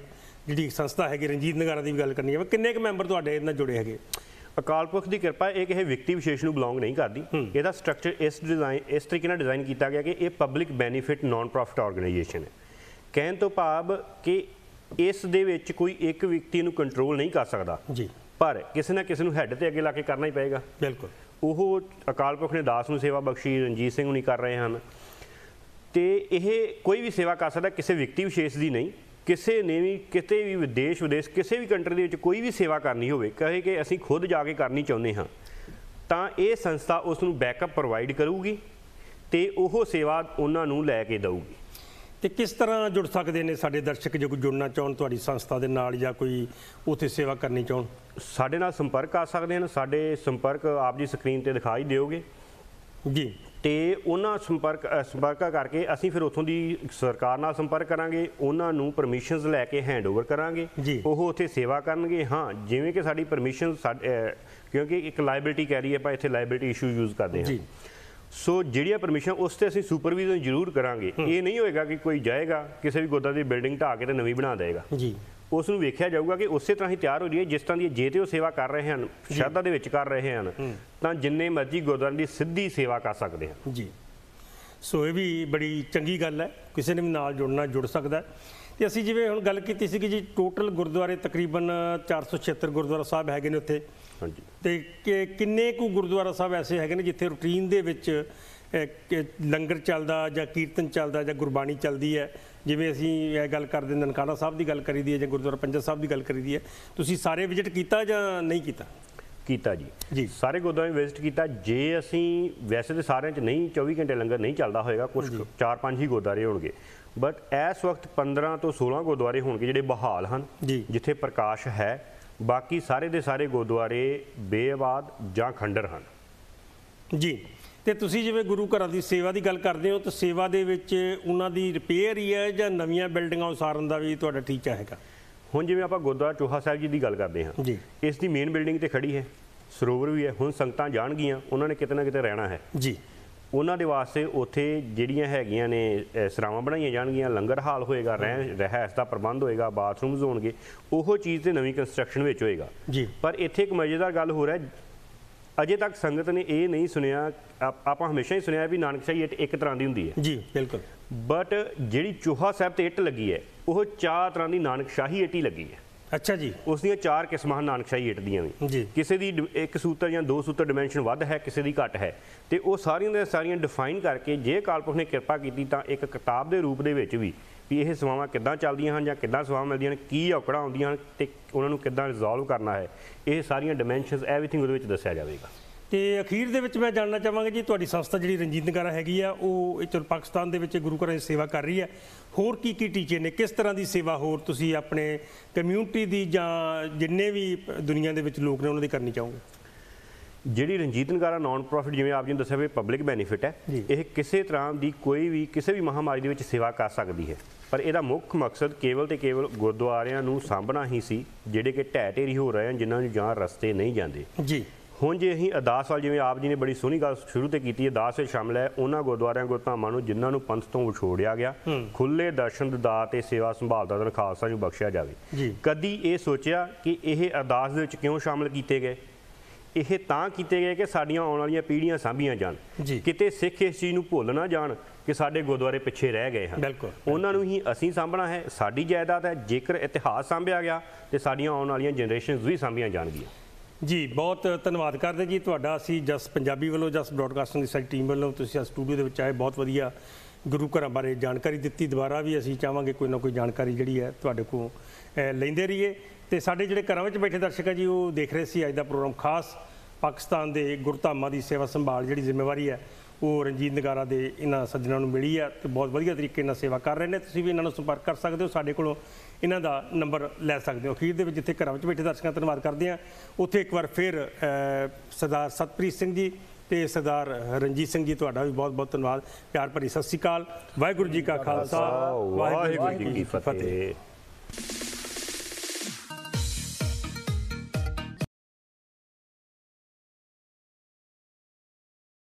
ਜਿਹੜੀ ਸੰਸਥਾ ਹੈਗੀ ਰਣਜੀਤ ਨਗਾਰਾ ਦੀ ਵੀ ਗੱਲ ਕਰਨੀ ਹੈ ਕਿੰਨੇ ਕੁ ਮੈਂਬਰ ਤੁਹਾਡੇ ਨਾਲ ਜੁੜੇ ਹੈਗੇ ਅਕਾਲ ਪੁਰਖ ਦੀ ਕਿਰਪਾ ਇਹ ਕਿਸੇ ਵਿਅਕਤੀ ਵਿਸ਼ੇਸ਼ ਨੂੰ ਬਿਲੋਂਗ ਨਹੀਂ ਕਰਦੀ ਇਹਦਾ ਸਟਰਕਚਰ ਇਸ ਡਿਜ਼ਾਈਨ ਇਸ ਤਰੀਕੇ ਨਾਲ ਡਿਜ਼ਾਈਨ ਕੀਤਾ ਗਿਆ ਕਿ ਇਹ public benefit non profit organisation ਹੈ ਕਹਿਣ ਤੋਂ ਭਾਵ ਕਿ ਇਸ ਦੇ ਵਿੱਚ ਕੋਈ ਇੱਕ ਵਿਅਕਤੀ ਨੂੰ ਕੰਟਰੋਲ ਨਹੀਂ ਕਰ ਸਕਦਾ ਜੀ ਪਰ ਕਿਸੇ ਨਾ ਕਿਸੇ ਨੂੰ ਹੈੱਡ ਤੇ ਅੱਗੇ ਲਾ ਕੇ ਕਰਨਾ ਹੀ ਪਏਗਾ ਬਿਲਕੁਲ ਉਹ ਅਕਾਲ ਪੁਰਖ ਨੇ ਦਾਸ ਨੂੰ ਸੇਵਾ ਬਖਸ਼ੀ ਰਣਜੀਤ ਸਿੰਘ ਨੂੰ ਨਹੀਂ ਕਰ ਰਹੇ ਹਨ ਤੇ ਇਹ ਕੋਈ ਵੀ ਸੇਵਾ ਕਰ ਸਕਦਾ ਕਿਸੇ ਵਿਅਕਤੀ ਵਿਸ਼ੇਸ਼ ਦੀ ਨਹੀਂ ਕਿਸੇ ਨੇ ਵੀ ਕਿਤੇ ਵੀ ਵਿਦੇਸ਼ ਵਿਦੇਸ਼ ਕਿਸੇ ਵੀ ਕੰਟਰੀ ਦੇ ਵਿੱਚ ਕੋਈ ਵੀ ਸੇਵਾ ਕਰਨੀ ਹੋਵੇ ਕਹੇ ਕਿ ਅਸੀਂ ਖੁਦ ਜਾ ਕੇ ਕਰਨੀ ਚਾਹੁੰਦੇ ਹਾਂ ਤਾਂ ਇਹ ਸੰਸਥਾ ਉਸ ਨੂੰ ਬੈਕਅਪ ਪ੍ਰੋਵਾਈਡ ਕਰੂਗੀ ਤੇ ਉਹ ਸੇਵਾ ਉਹਨਾਂ ਨੂੰ ਲੈ ਕੇ ਦਊਗੀ ਤੇ ਕਿਸ ਤਰ੍ਹਾਂ ਜੁੜ ਸਕਦੇ ਨੇ ਸਾਡੇ ਦਰਸ਼ਕ ਜੇ ਕੋਈ ਜੁੜਨਾ ਚਾਹਣ ਤੁਹਾਡੀ ਸੰਸਥਾ ਦੇ ਨਾਲ ਜਾਂ ਕੋਈ ਉੱਥੇ ਸੇਵਾ ਕਰਨੀ ਚਾਹਣ ਸਾਡੇ ਨਾਲ ਸੰਪਰਕ ਕਰ ਸਕਦੇ ਹਨ ਸਾਡੇ ਸੰਪਰਕ ਆਪ ਜੀ ਸਕਰੀਨ ਤੇ ਦਿਖਾਈ ਦਿਓਗੇ ਜੀ ਤੇ ਉਹਨਾਂ ਸੰਪਰਕ ਸੰਪਰਕਾ ਕਰਕੇ ਅਸੀਂ ਫਿਰ ਉਥੋਂ ਦੀ ਸਰਕਾਰ ਨਾਲ ਸੰਪਰਕ ਕਰਾਂਗੇ ਉਹਨਾਂ ਨੂੰ ਪਰਮਿਸ਼ਨਸ ਲੈ ਕੇ ਹੈਂਡਓਵਰ ਕਰਾਂਗੇ ਉਹ ਉਥੇ ਸੇਵਾ ਕਰਨਗੇ ਹਾਂ ਜਿਵੇਂ ਕਿ ਸਾਡੀ ਪਰਮਿਸ਼ਨ ਕਿਉਂਕਿ ਇੱਕ ਲਾਇਬਿਲਟੀ ਹੈ ਆਪਾਂ ਇੱਥੇ ਲਾਇਬਿਲਟੀ ਇਸ਼ੂ ਯੂਜ਼ ਕਰਦੇ ਹਾਂ ਸੋ ਜਿਹੜੀਆਂ ਪਰਮਿਸ਼ਨ ਉਸ ਤੇ ਅਸੀਂ ਸੁਪਰਵਿਜ਼ਨ ਜ਼ਰੂਰ ਕਰਾਂਗੇ ਇਹ ਨਹੀਂ ਹੋਏਗਾ ਕਿ ਕੋਈ ਜਾਏਗਾ ਕਿਸੇ ਵੀ ਗੋਦਾ ਦੀ ਬਿਲਡਿੰਗ ਢਾ ਕੇ ਤੇ ਨਵੀਂ ਬਣਾ ਦੇਗਾ ਜੀ ਉਸ ਨੂੰ ਵੇਖਿਆ ਜਾਊਗਾ ਕਿ ਉਸੇ ਤਰ੍ਹਾਂ ਹੀ ਤਿਆਰ ਹੋ ਰਹੀ ਹੈ ਜਿਸ ਤਰ੍ਹਾਂ ਦੀ ਜੇ ਤੇ ਉਹ ਸੇਵਾ ਕਰ ਰਹੇ ਹਨ ਸ਼ਰਧਾ ਦੇ ਵਿੱਚ ਕਰ ਰਹੇ ਹਨ ਤਾਂ ਜਿੰਨੇ ਮਰਜ਼ੀ ਗੁਰਦੁਆਰੇ ਦੀ ਸਿੱਧੀ ਸੇਵਾ ਕਰ ਸਕਦੇ ਹਨ ਜੀ ਸੋ ਇਹ ਵੀ ਬੜੀ ਚੰਗੀ ਗੱਲ ਹੈ ਕਿਸੇ ਨੇ ਵੀ ਨਾਲ ਜੁੜਨਾ ਜੁੜ ਸਕਦਾ ਤੇ ਅਸੀਂ ਜਿਵੇਂ ਹੁਣ ਗੱਲ ਕੀਤੀ ਸੀ ਕਿ ਜੀ ਟੋਟਲ ਗੁਰਦੁਆਰੇ ਤਕਰੀਬਨ 476 ਗੁਰਦੁਆਰਾ ਸਾਹਿਬ ਹੈਗੇ ਨੇ ਉੱਥੇ ਹਾਂਜੀ ਤੇ ਕਿੰਨੇ ਕੁ ਗੁਰਦੁਆਰਾ ਸਾਹਿਬ ਐਸੇ ਹੈਗੇ ਨੇ ਜਿੱਥੇ ਰੁਟੀਨ ਦੇ ਵਿੱਚ ਲੰਗਰ ਚੱਲਦਾ ਜਾਂ ਕੀਰਤਨ ਚੱਲਦਾ ਜਾਂ ਗੁਰਬਾਣੀ ਚੱਲਦੀ ਹੈ ਜਿਵੇਂ ਅਸੀਂ ਇਹ ਗੱਲ ਕਰਦੇ ਨਨਕਾਣਾ ਸਾਹਿਬ ਦੀ ਗੱਲ ਕਰੀਦੀ ਹੈ ਜਾਂ ਗੁਰਦੁਆਰਾ ਪੰਜਾ ਸਾਹਿਬ ਦੀ ਗੱਲ ਕਰੀਦੀ ਹੈ ਤੁਸੀਂ ਸਾਰੇ ਵਿਜ਼ਿਟ ਕੀਤਾ ਜਾਂ ਨਹੀਂ ਕੀਤਾ ਕੀਤਾ ਜੀ ਜੀ ਸਾਰੇ ਗੁਰਦੁਆਰੇ ਵਿਜ਼ਿਟ ਕੀਤਾ ਜੇ ਅਸੀਂ ਵੈਸੇ ਤੇ ਸਾਰਿਆਂ 'ਚ ਨਹੀਂ 24 ਘੰਟੇ ਲੰਗਰ ਨਹੀਂ ਚੱਲਦਾ ਹੋਏਗਾ ਕੁਝ 4-5 ਹੀ ਗੁਰਦੁਆਰੇ ਹੋਣਗੇ ਬਟ ਇਸ ਵਕਤ 15 ਤੋਂ 16 ਗੁਰਦੁਆਰੇ ਹੋਣਗੇ ਜਿਹੜੇ ਬਹਾਲ ਹਨ ਜਿੱਥੇ ਪ੍ਰਕਾਸ਼ ਹੈ ਬਾਕੀ ਸਾਰੇ ਦੇ ਸਾਰੇ ਗੁਰਦੁਆਰੇ ਬੇਆਬਾਦ ਜਾਂ ਖੰਡਰ ਹਨ ਜੀ ਤੇ ਤੁਸੀਂ ਜਿਵੇਂ ਗੁਰੂ ਘਰਾਂ ਦੀ ਸੇਵਾ ਦੀ ਗੱਲ ਕਰਦੇ ਹੋ ਤਾਂ ਸੇਵਾ ਦੇ ਵਿੱਚ ਉਹਨਾਂ ਦੀ ਰਿਪੇਅਰ ਹੀ ਹੈ ਜਾਂ ਨਵੀਆਂ ਬਿਲਡਿੰਗਾਂ ਉਸਾਰਨ ਦਾ ਵੀ ਤੁਹਾਡਾ ਟੀਚਾ ਹੈਗਾ ਹੁਣ ਜਿਵੇਂ ਆਪਾਂ ਗੁਰਦੁਆਰਾ ਚੋਹਾ ਸਾਹਿਬ ਜੀ ਦੀ ਗੱਲ ਕਰਦੇ ਹਾਂ ਜੀ ਇਸ ਦੀ ਮੇਨ ਬਿਲਡਿੰਗ ਤੇ ਖੜੀ ਹੈ ਸਰੋਵਰ ਵੀ ਹੈ ਹੁਣ ਸੰਗਤਾਂ ਜਾਣਗੀਆਂ ਉਹਨਾਂ ਨੇ ਕਿਤੇ ਨਾ ਕਿਤੇ ਰਹਿਣਾ ਹੈ ਜੀ ਉਹਨਾਂ ਦੇ ਵਾਸਤੇ ਉੱਥੇ ਜਿਹੜੀਆਂ ਹੈਗੀਆਂ ਨੇ ਸਰਾਵਾਂ ਬਣਾਈਆਂ ਜਾਣਗੀਆਂ ਲੰਗਰ ਹਾਲ ਹੋਏਗਾ ਰਹਿ ਰਹਿਸ ਦਾ ਪ੍ਰਬੰਧ ਹੋਏਗਾ ਬਾਥਰੂਮਸ ਹੋਣਗੇ ਉਹੋ ਚੀਜ਼ ਤੇ ਨਵੀਂ ਕੰਸਟਰਕਸ਼ਨ ਵਿੱਚ ਹੋਏਗਾ ਜੀ ਪਰ ਇੱਥੇ ਇੱਕ ਮਜ਼ੇਦਾਰ ਗੱਲ ਹੋ ਰਿਹਾ ਅਜੇ ਤੱਕ ਸੰਗਤ ਨੇ ਇਹ ਨਹੀਂ ਸੁਣਿਆ ਆਪਾਂ ਹਮੇਸ਼ਾ ਹੀ ਸੁਣਿਆ ਵੀ ਨਾਨਕਸ਼ਾਹੀ ਇੱਟ ਇੱਕ ਤਰ੍ਹਾਂ ਦੀ ਹੁੰਦੀ ਹੈ ਜੀ ਬਿਲਕੁਲ ਬਟ ਜਿਹੜੀ ਚੋਹਾ ਸਾਹਿਬ ਤੇ ਇੱਟ ਲੱਗੀ ਹੈ ਉਹ ਚਾਰ ਤਰ੍ਹਾਂ ਦੀ ਨਾਨਕਸ਼ਾਹੀ ਇੱਟ ਹੀ ਲੱਗੀ ਹੈ ਅੱਛਾ ਜੀ ਉਸ ਦੀਆਂ ਚਾਰ ਕਿਸਮਾਂ ਨਾਨਕਸ਼ਾਹੀ ਇੱਟ ਦੀਆਂ ਵੀ ਕਿਸੇ ਦੀ ਇੱਕ ਸੂਤਰ ਜਾਂ ਦੋ ਸੂਤਰ ਡਾਈਮੈਂਸ਼ਨ ਵੱਧ ਹੈ ਕਿਸੇ ਦੀ ਘੱਟ ਹੈ ਤੇ ਉਹ ਸਾਰੀਆਂ ਦੇ ਸਾਰੀਆਂ ਡਿਫਾਈਨ ਕਰਕੇ ਜੇ ਕਾਲਪੁਰਖ ਨੇ ਕਿਰਪਾ ਕੀਤੀ ਤਾਂ ਇੱਕ ਕਿਤਾਬ ਦੇ ਰੂਪ ਦੇ ਵਿੱਚ ਵੀ ਵੀ ਇਹ ਸਵਾਵਾਂ ਕਿੱਦਾਂ ਚੱਲਦੀਆਂ ਹਨ ਜਾਂ ਕਿੱਦਾਂ ਸਵਾਵਾਂ ਮਿਲਦੀਆਂ ਹਨ ਕੀ ਔਕੜਾਂ ਆਉਂਦੀਆਂ ਹਨ ਤੇ ਉਹਨਾਂ ਨੂੰ ਕਿੱਦਾਂ ਰਿਜ਼ੋਲਵ ਕਰਨਾ ਹੈ ਇਹ ਸਾਰੀਆਂ ਡਾਈਮੈਂਸ਼ਨਸ ਐਵਰੀਥਿੰਗ ਉਹਦੇ ਵਿੱਚ ਦੱਸਿਆ ਜਾਵੇਗਾ ਤੇ ਅਖੀਰ ਦੇ ਵਿੱਚ ਮੈਂ ਜਾਣਨਾ ਚਾਹਾਂਗਾ ਜੀ ਤੁਹਾਡੀ ਸੰਸਥਾ ਜਿਹੜੀ ਰਣਜੀਤ ਨਗਾਰਾ ਹੈਗੀ ਆ ਉਹ ਇੱਥੇ ਪਾਕਿਸਤਾਨ ਦੇ ਵਿੱਚ ਗੁਰੂ ਘਰਾਂ ਦੀ ਸੇਵਾ ਕਰ ਰਹੀ ਹੈ ਹੋਰ ਕੀ ਕੀ ਟੀਚੇ ਨੇ ਕਿਸ ਤਰ੍ਹਾਂ ਦੀ ਸੇਵਾ ਹੋਰ ਤੁਸੀਂ ਆਪਣੇ ਕਮਿਊਨਿਟੀ ਦੀ ਜਾਂ ਜਿੰਨੇ ਵੀ ਦੁਨੀਆ ਦੇ ਵਿੱਚ ਲੋਕ ਨੇ ਉਹਨਾਂ ਦੀ ਕਰਨੀ ਚਾਹੋਗੇ ਜਿਹੜੀ ਰਣਜੀਤ ਨਗਾਰਾ ਨਾਨ ਪ੍ਰੋਫਿਟ ਜਿਵੇਂ ਆਪ ਜੀ ਨੇ ਦੱਸਿਆ ਵੀ ਪਬਲਿਕ ਬੈਨੀਫਿਟ ਹੈ ਇਹ ਕਿਸੇ ਤਰ੍ਹਾਂ ਦੀ ਕੋਈ ਵੀ ਕਿਸੇ ਵੀ ਮਹਾਮਾਰੀ ਦੇ ਵਿੱਚ ਸੇਵਾ ਕਰ ਸਕਦੀ ਹੈ ਪਰ ਇਹਦਾ ਮੁੱਖ ਮਕਸਦ ਕੇਵਲ ਤੇ ਕੇਵਲ ਗੁਰਦੁਆਰਿਆਂ ਨੂੰ ਸਾਂਭਣਾ ਹੀ ਸੀ ਜਿਹੜੇ ਕਿ ਢਹਿ ਢੇਰੀ ਹੋ ਰਹੇ ਹਨ ਜਿਨ੍ਹਾਂ ਨੂੰ ਜਾਂ ਰਸਤੇ ਨਹੀਂ ਜਾਂਦੇ ਜੀ ਹੁਣ ਜੇ ਅਸੀਂ ਅਰਦਾਸ ਵਾਲ ਜਿਵੇਂ ਆਪ ਜੀ ਨੇ ਬੜੀ ਸੋਹਣੀ ਗੱਲ ਸ਼ੁਰੂ ਤੇ ਕੀਤੀ ਹੈ ਦਾਸ ਵਿੱਚ ਸ਼ਾਮਲ ਹੈ ਉਹਨਾਂ ਗੁਰਦੁਆਰਿਆਂ ਗੁਰਧਾਮਾਂ ਨੂੰ ਜਿਨ੍ਹਾਂ ਨੂੰ ਪੰਥ ਤੋਂ ਵਿਛੋੜਿਆ ਗਿਆ ਖੁੱਲੇ ਦਰਸ਼ਨ ਦਾਤ ਤੇ ਸੇਵਾ ਸੰਭਾਲ ਦਾ ਖਾਲਸਾ ਨੂੰ ਬਖਸ਼ਿਆ ਜਾਵੇ ਕਦੀ ਇਹ ਸੋਚਿਆ ਕਿ ਇਹ ਅਰਦਾਸ ਦੇ ਵਿੱਚ ਕਿਉਂ ਸ਼ਾਮਲ ਕੀਤੇ ਗਏ ਇਹ ਤਾਂ ਕੀਤੇ ਗਏ ਕਿ ਸਾਡੀਆਂ ਆਉਣ ਵਾਲੀਆਂ ਪੀੜ੍ਹੀਆਂ ਸਾਂਭੀਆਂ ਜਾਣ ਕਿਤੇ ਸਿੱਖ ਇਸ ਚੀਜ਼ ਨੂੰ ਭੁੱਲ ਨਾ ਜਾਣ ਕਿ ਸਾਡੇ ਗੁਰਦੁਆਰੇ ਪਿੱਛੇ ਰਹਿ ਗਏ ਹਨ ਉਹਨਾਂ ਨੂੰ ਹੀ ਅਸੀਂ ਸਾਂਭਣਾ ਹੈ ਸਾਡੀ ਜਾਇਦਾਦ ਹੈ ਜੇਕਰ ਇਤਿਹਾਸ ਸਾਂਭਿਆ ਗਿਆ ਤੇ ਸਾਡੀਆਂ ਆਉਣ ਵਾਲੀਆਂ ਜਨਰੇਸ਼ਨਸ ਵੀ ਸਾਂਭੀਆਂ ਜਾਣਗੀਆਂ ਜੀ ਬਹੁਤ ਧੰਨਵਾਦ ਕਰਦੇ ਜੀ ਤੁਹਾਡਾ ਅਸੀਂ ਜਸ ਪੰਜਾਬੀ ਵੱਲੋਂ ਜਸ ਬ੍ਰੌਡਕਾਸਟਿੰਗ ਦੀ ਸਾਡੀ ਟੀਮ ਵੱਲੋਂ ਤੁਸੀਂ ਆ ਸਟੂਡੀਓ ਦੇ ਵਿੱਚ ਆਏ ਬਹੁਤ ਵਧੀਆ ਗੁਰੂ ਘਰਾਂ ਬਾਰੇ ਜਾਣਕਾਰੀ ਦਿੱਤੀ ਦੁਬਾਰਾ ਵੀ ਅਸੀਂ ਚਾਹਾਂਗੇ ਕੋਈ ਨਾ ਕੋਈ ਜਾਣਕਾਰੀ ਜਿਹੜੀ ਹੈ ਤੁਹਾਡੇ ਕੋਲ ਲੈਂਦੇ ਰਹੀਏ ਤੇ ਸਾਡੇ ਜਿਹੜੇ ਘਰਾਂ ਵਿੱਚ ਬੈਠੇ ਦਰਸ਼ਕ ਆ ਜੀ ਉਹ ਦੇਖ ਰਹੇ ਸੀ ਅੱਜ ਦਾ ਪ੍ਰੋਗਰਾਮ ਖਾਸ ਪਾਕਿਸਤਾਨ ਦੇ ਗੁਰਧਾਮਾਂ ਦੀ ਸੇਵਾ ਸੰਭਾਲ ਜਿਹੜੀ ਜ਼ਿੰਮੇਵਾਰੀ ਹੈ ਉਹ ਰਣਜੀਤ ਨਗਾਰਾ ਦੇ ਇਹਨਾਂ ਸੱਜਣਾਂ ਨੂੰ ਮਿਲੀ ਹੈ ਤੇ ਬਹੁਤ ਵਧੀਆ ਤਰੀਕੇ ਨਾਲ ਸੇਵਾ ਕਰ ਰਹੇ ਨੇ ਤੁਸੀਂ ਵੀ ਇਹਨਾਂ ਨੂੰ ਸੰਪਰਕ ਕਰ ਸਕਦੇ ਹੋ ਸਾਡੇ ਕੋਲੋਂ ਇਹਨਾਂ ਦਾ ਨੰਬਰ ਲੈ ਸਕਦੇ ਹੋ ਅਖੀਰ ਦੇ ਵਿੱਚ ਜਿੱਥੇ ਘਰਾਂ ਵਿੱਚ ਬੈਠੇ ਦਰਸ਼ਕਾਂ ਧੰਨਵਾਦ ਕਰਦੇ ਆ ਉੱਥੇ ਇੱਕ ਵਾਰ ਫਿਰ ਸਰਦਾਰ ਸਤਪ੍ਰੀਤ ਸਿੰਘ ਜੀ ਤੇ ਸਰਦਾਰ ਰਣਜੀਤ ਸਿੰਘ ਜੀ ਤੁਹਾਡਾ ਵੀ ਬਹੁਤ ਬਹੁਤ ਧੰਨਵਾਦ ਪਿਆਰ ਭਰੀ ਸਤਿ ਸ੍ਰੀ ਅਕਾਲ ਵਾਹਿਗੁਰੂ ਜੀ ਕਾ ਖਾਲਸਾ ਵਾਹਿਗੁਰੂ ਜੀ ਕੀ ਫਤਿਹ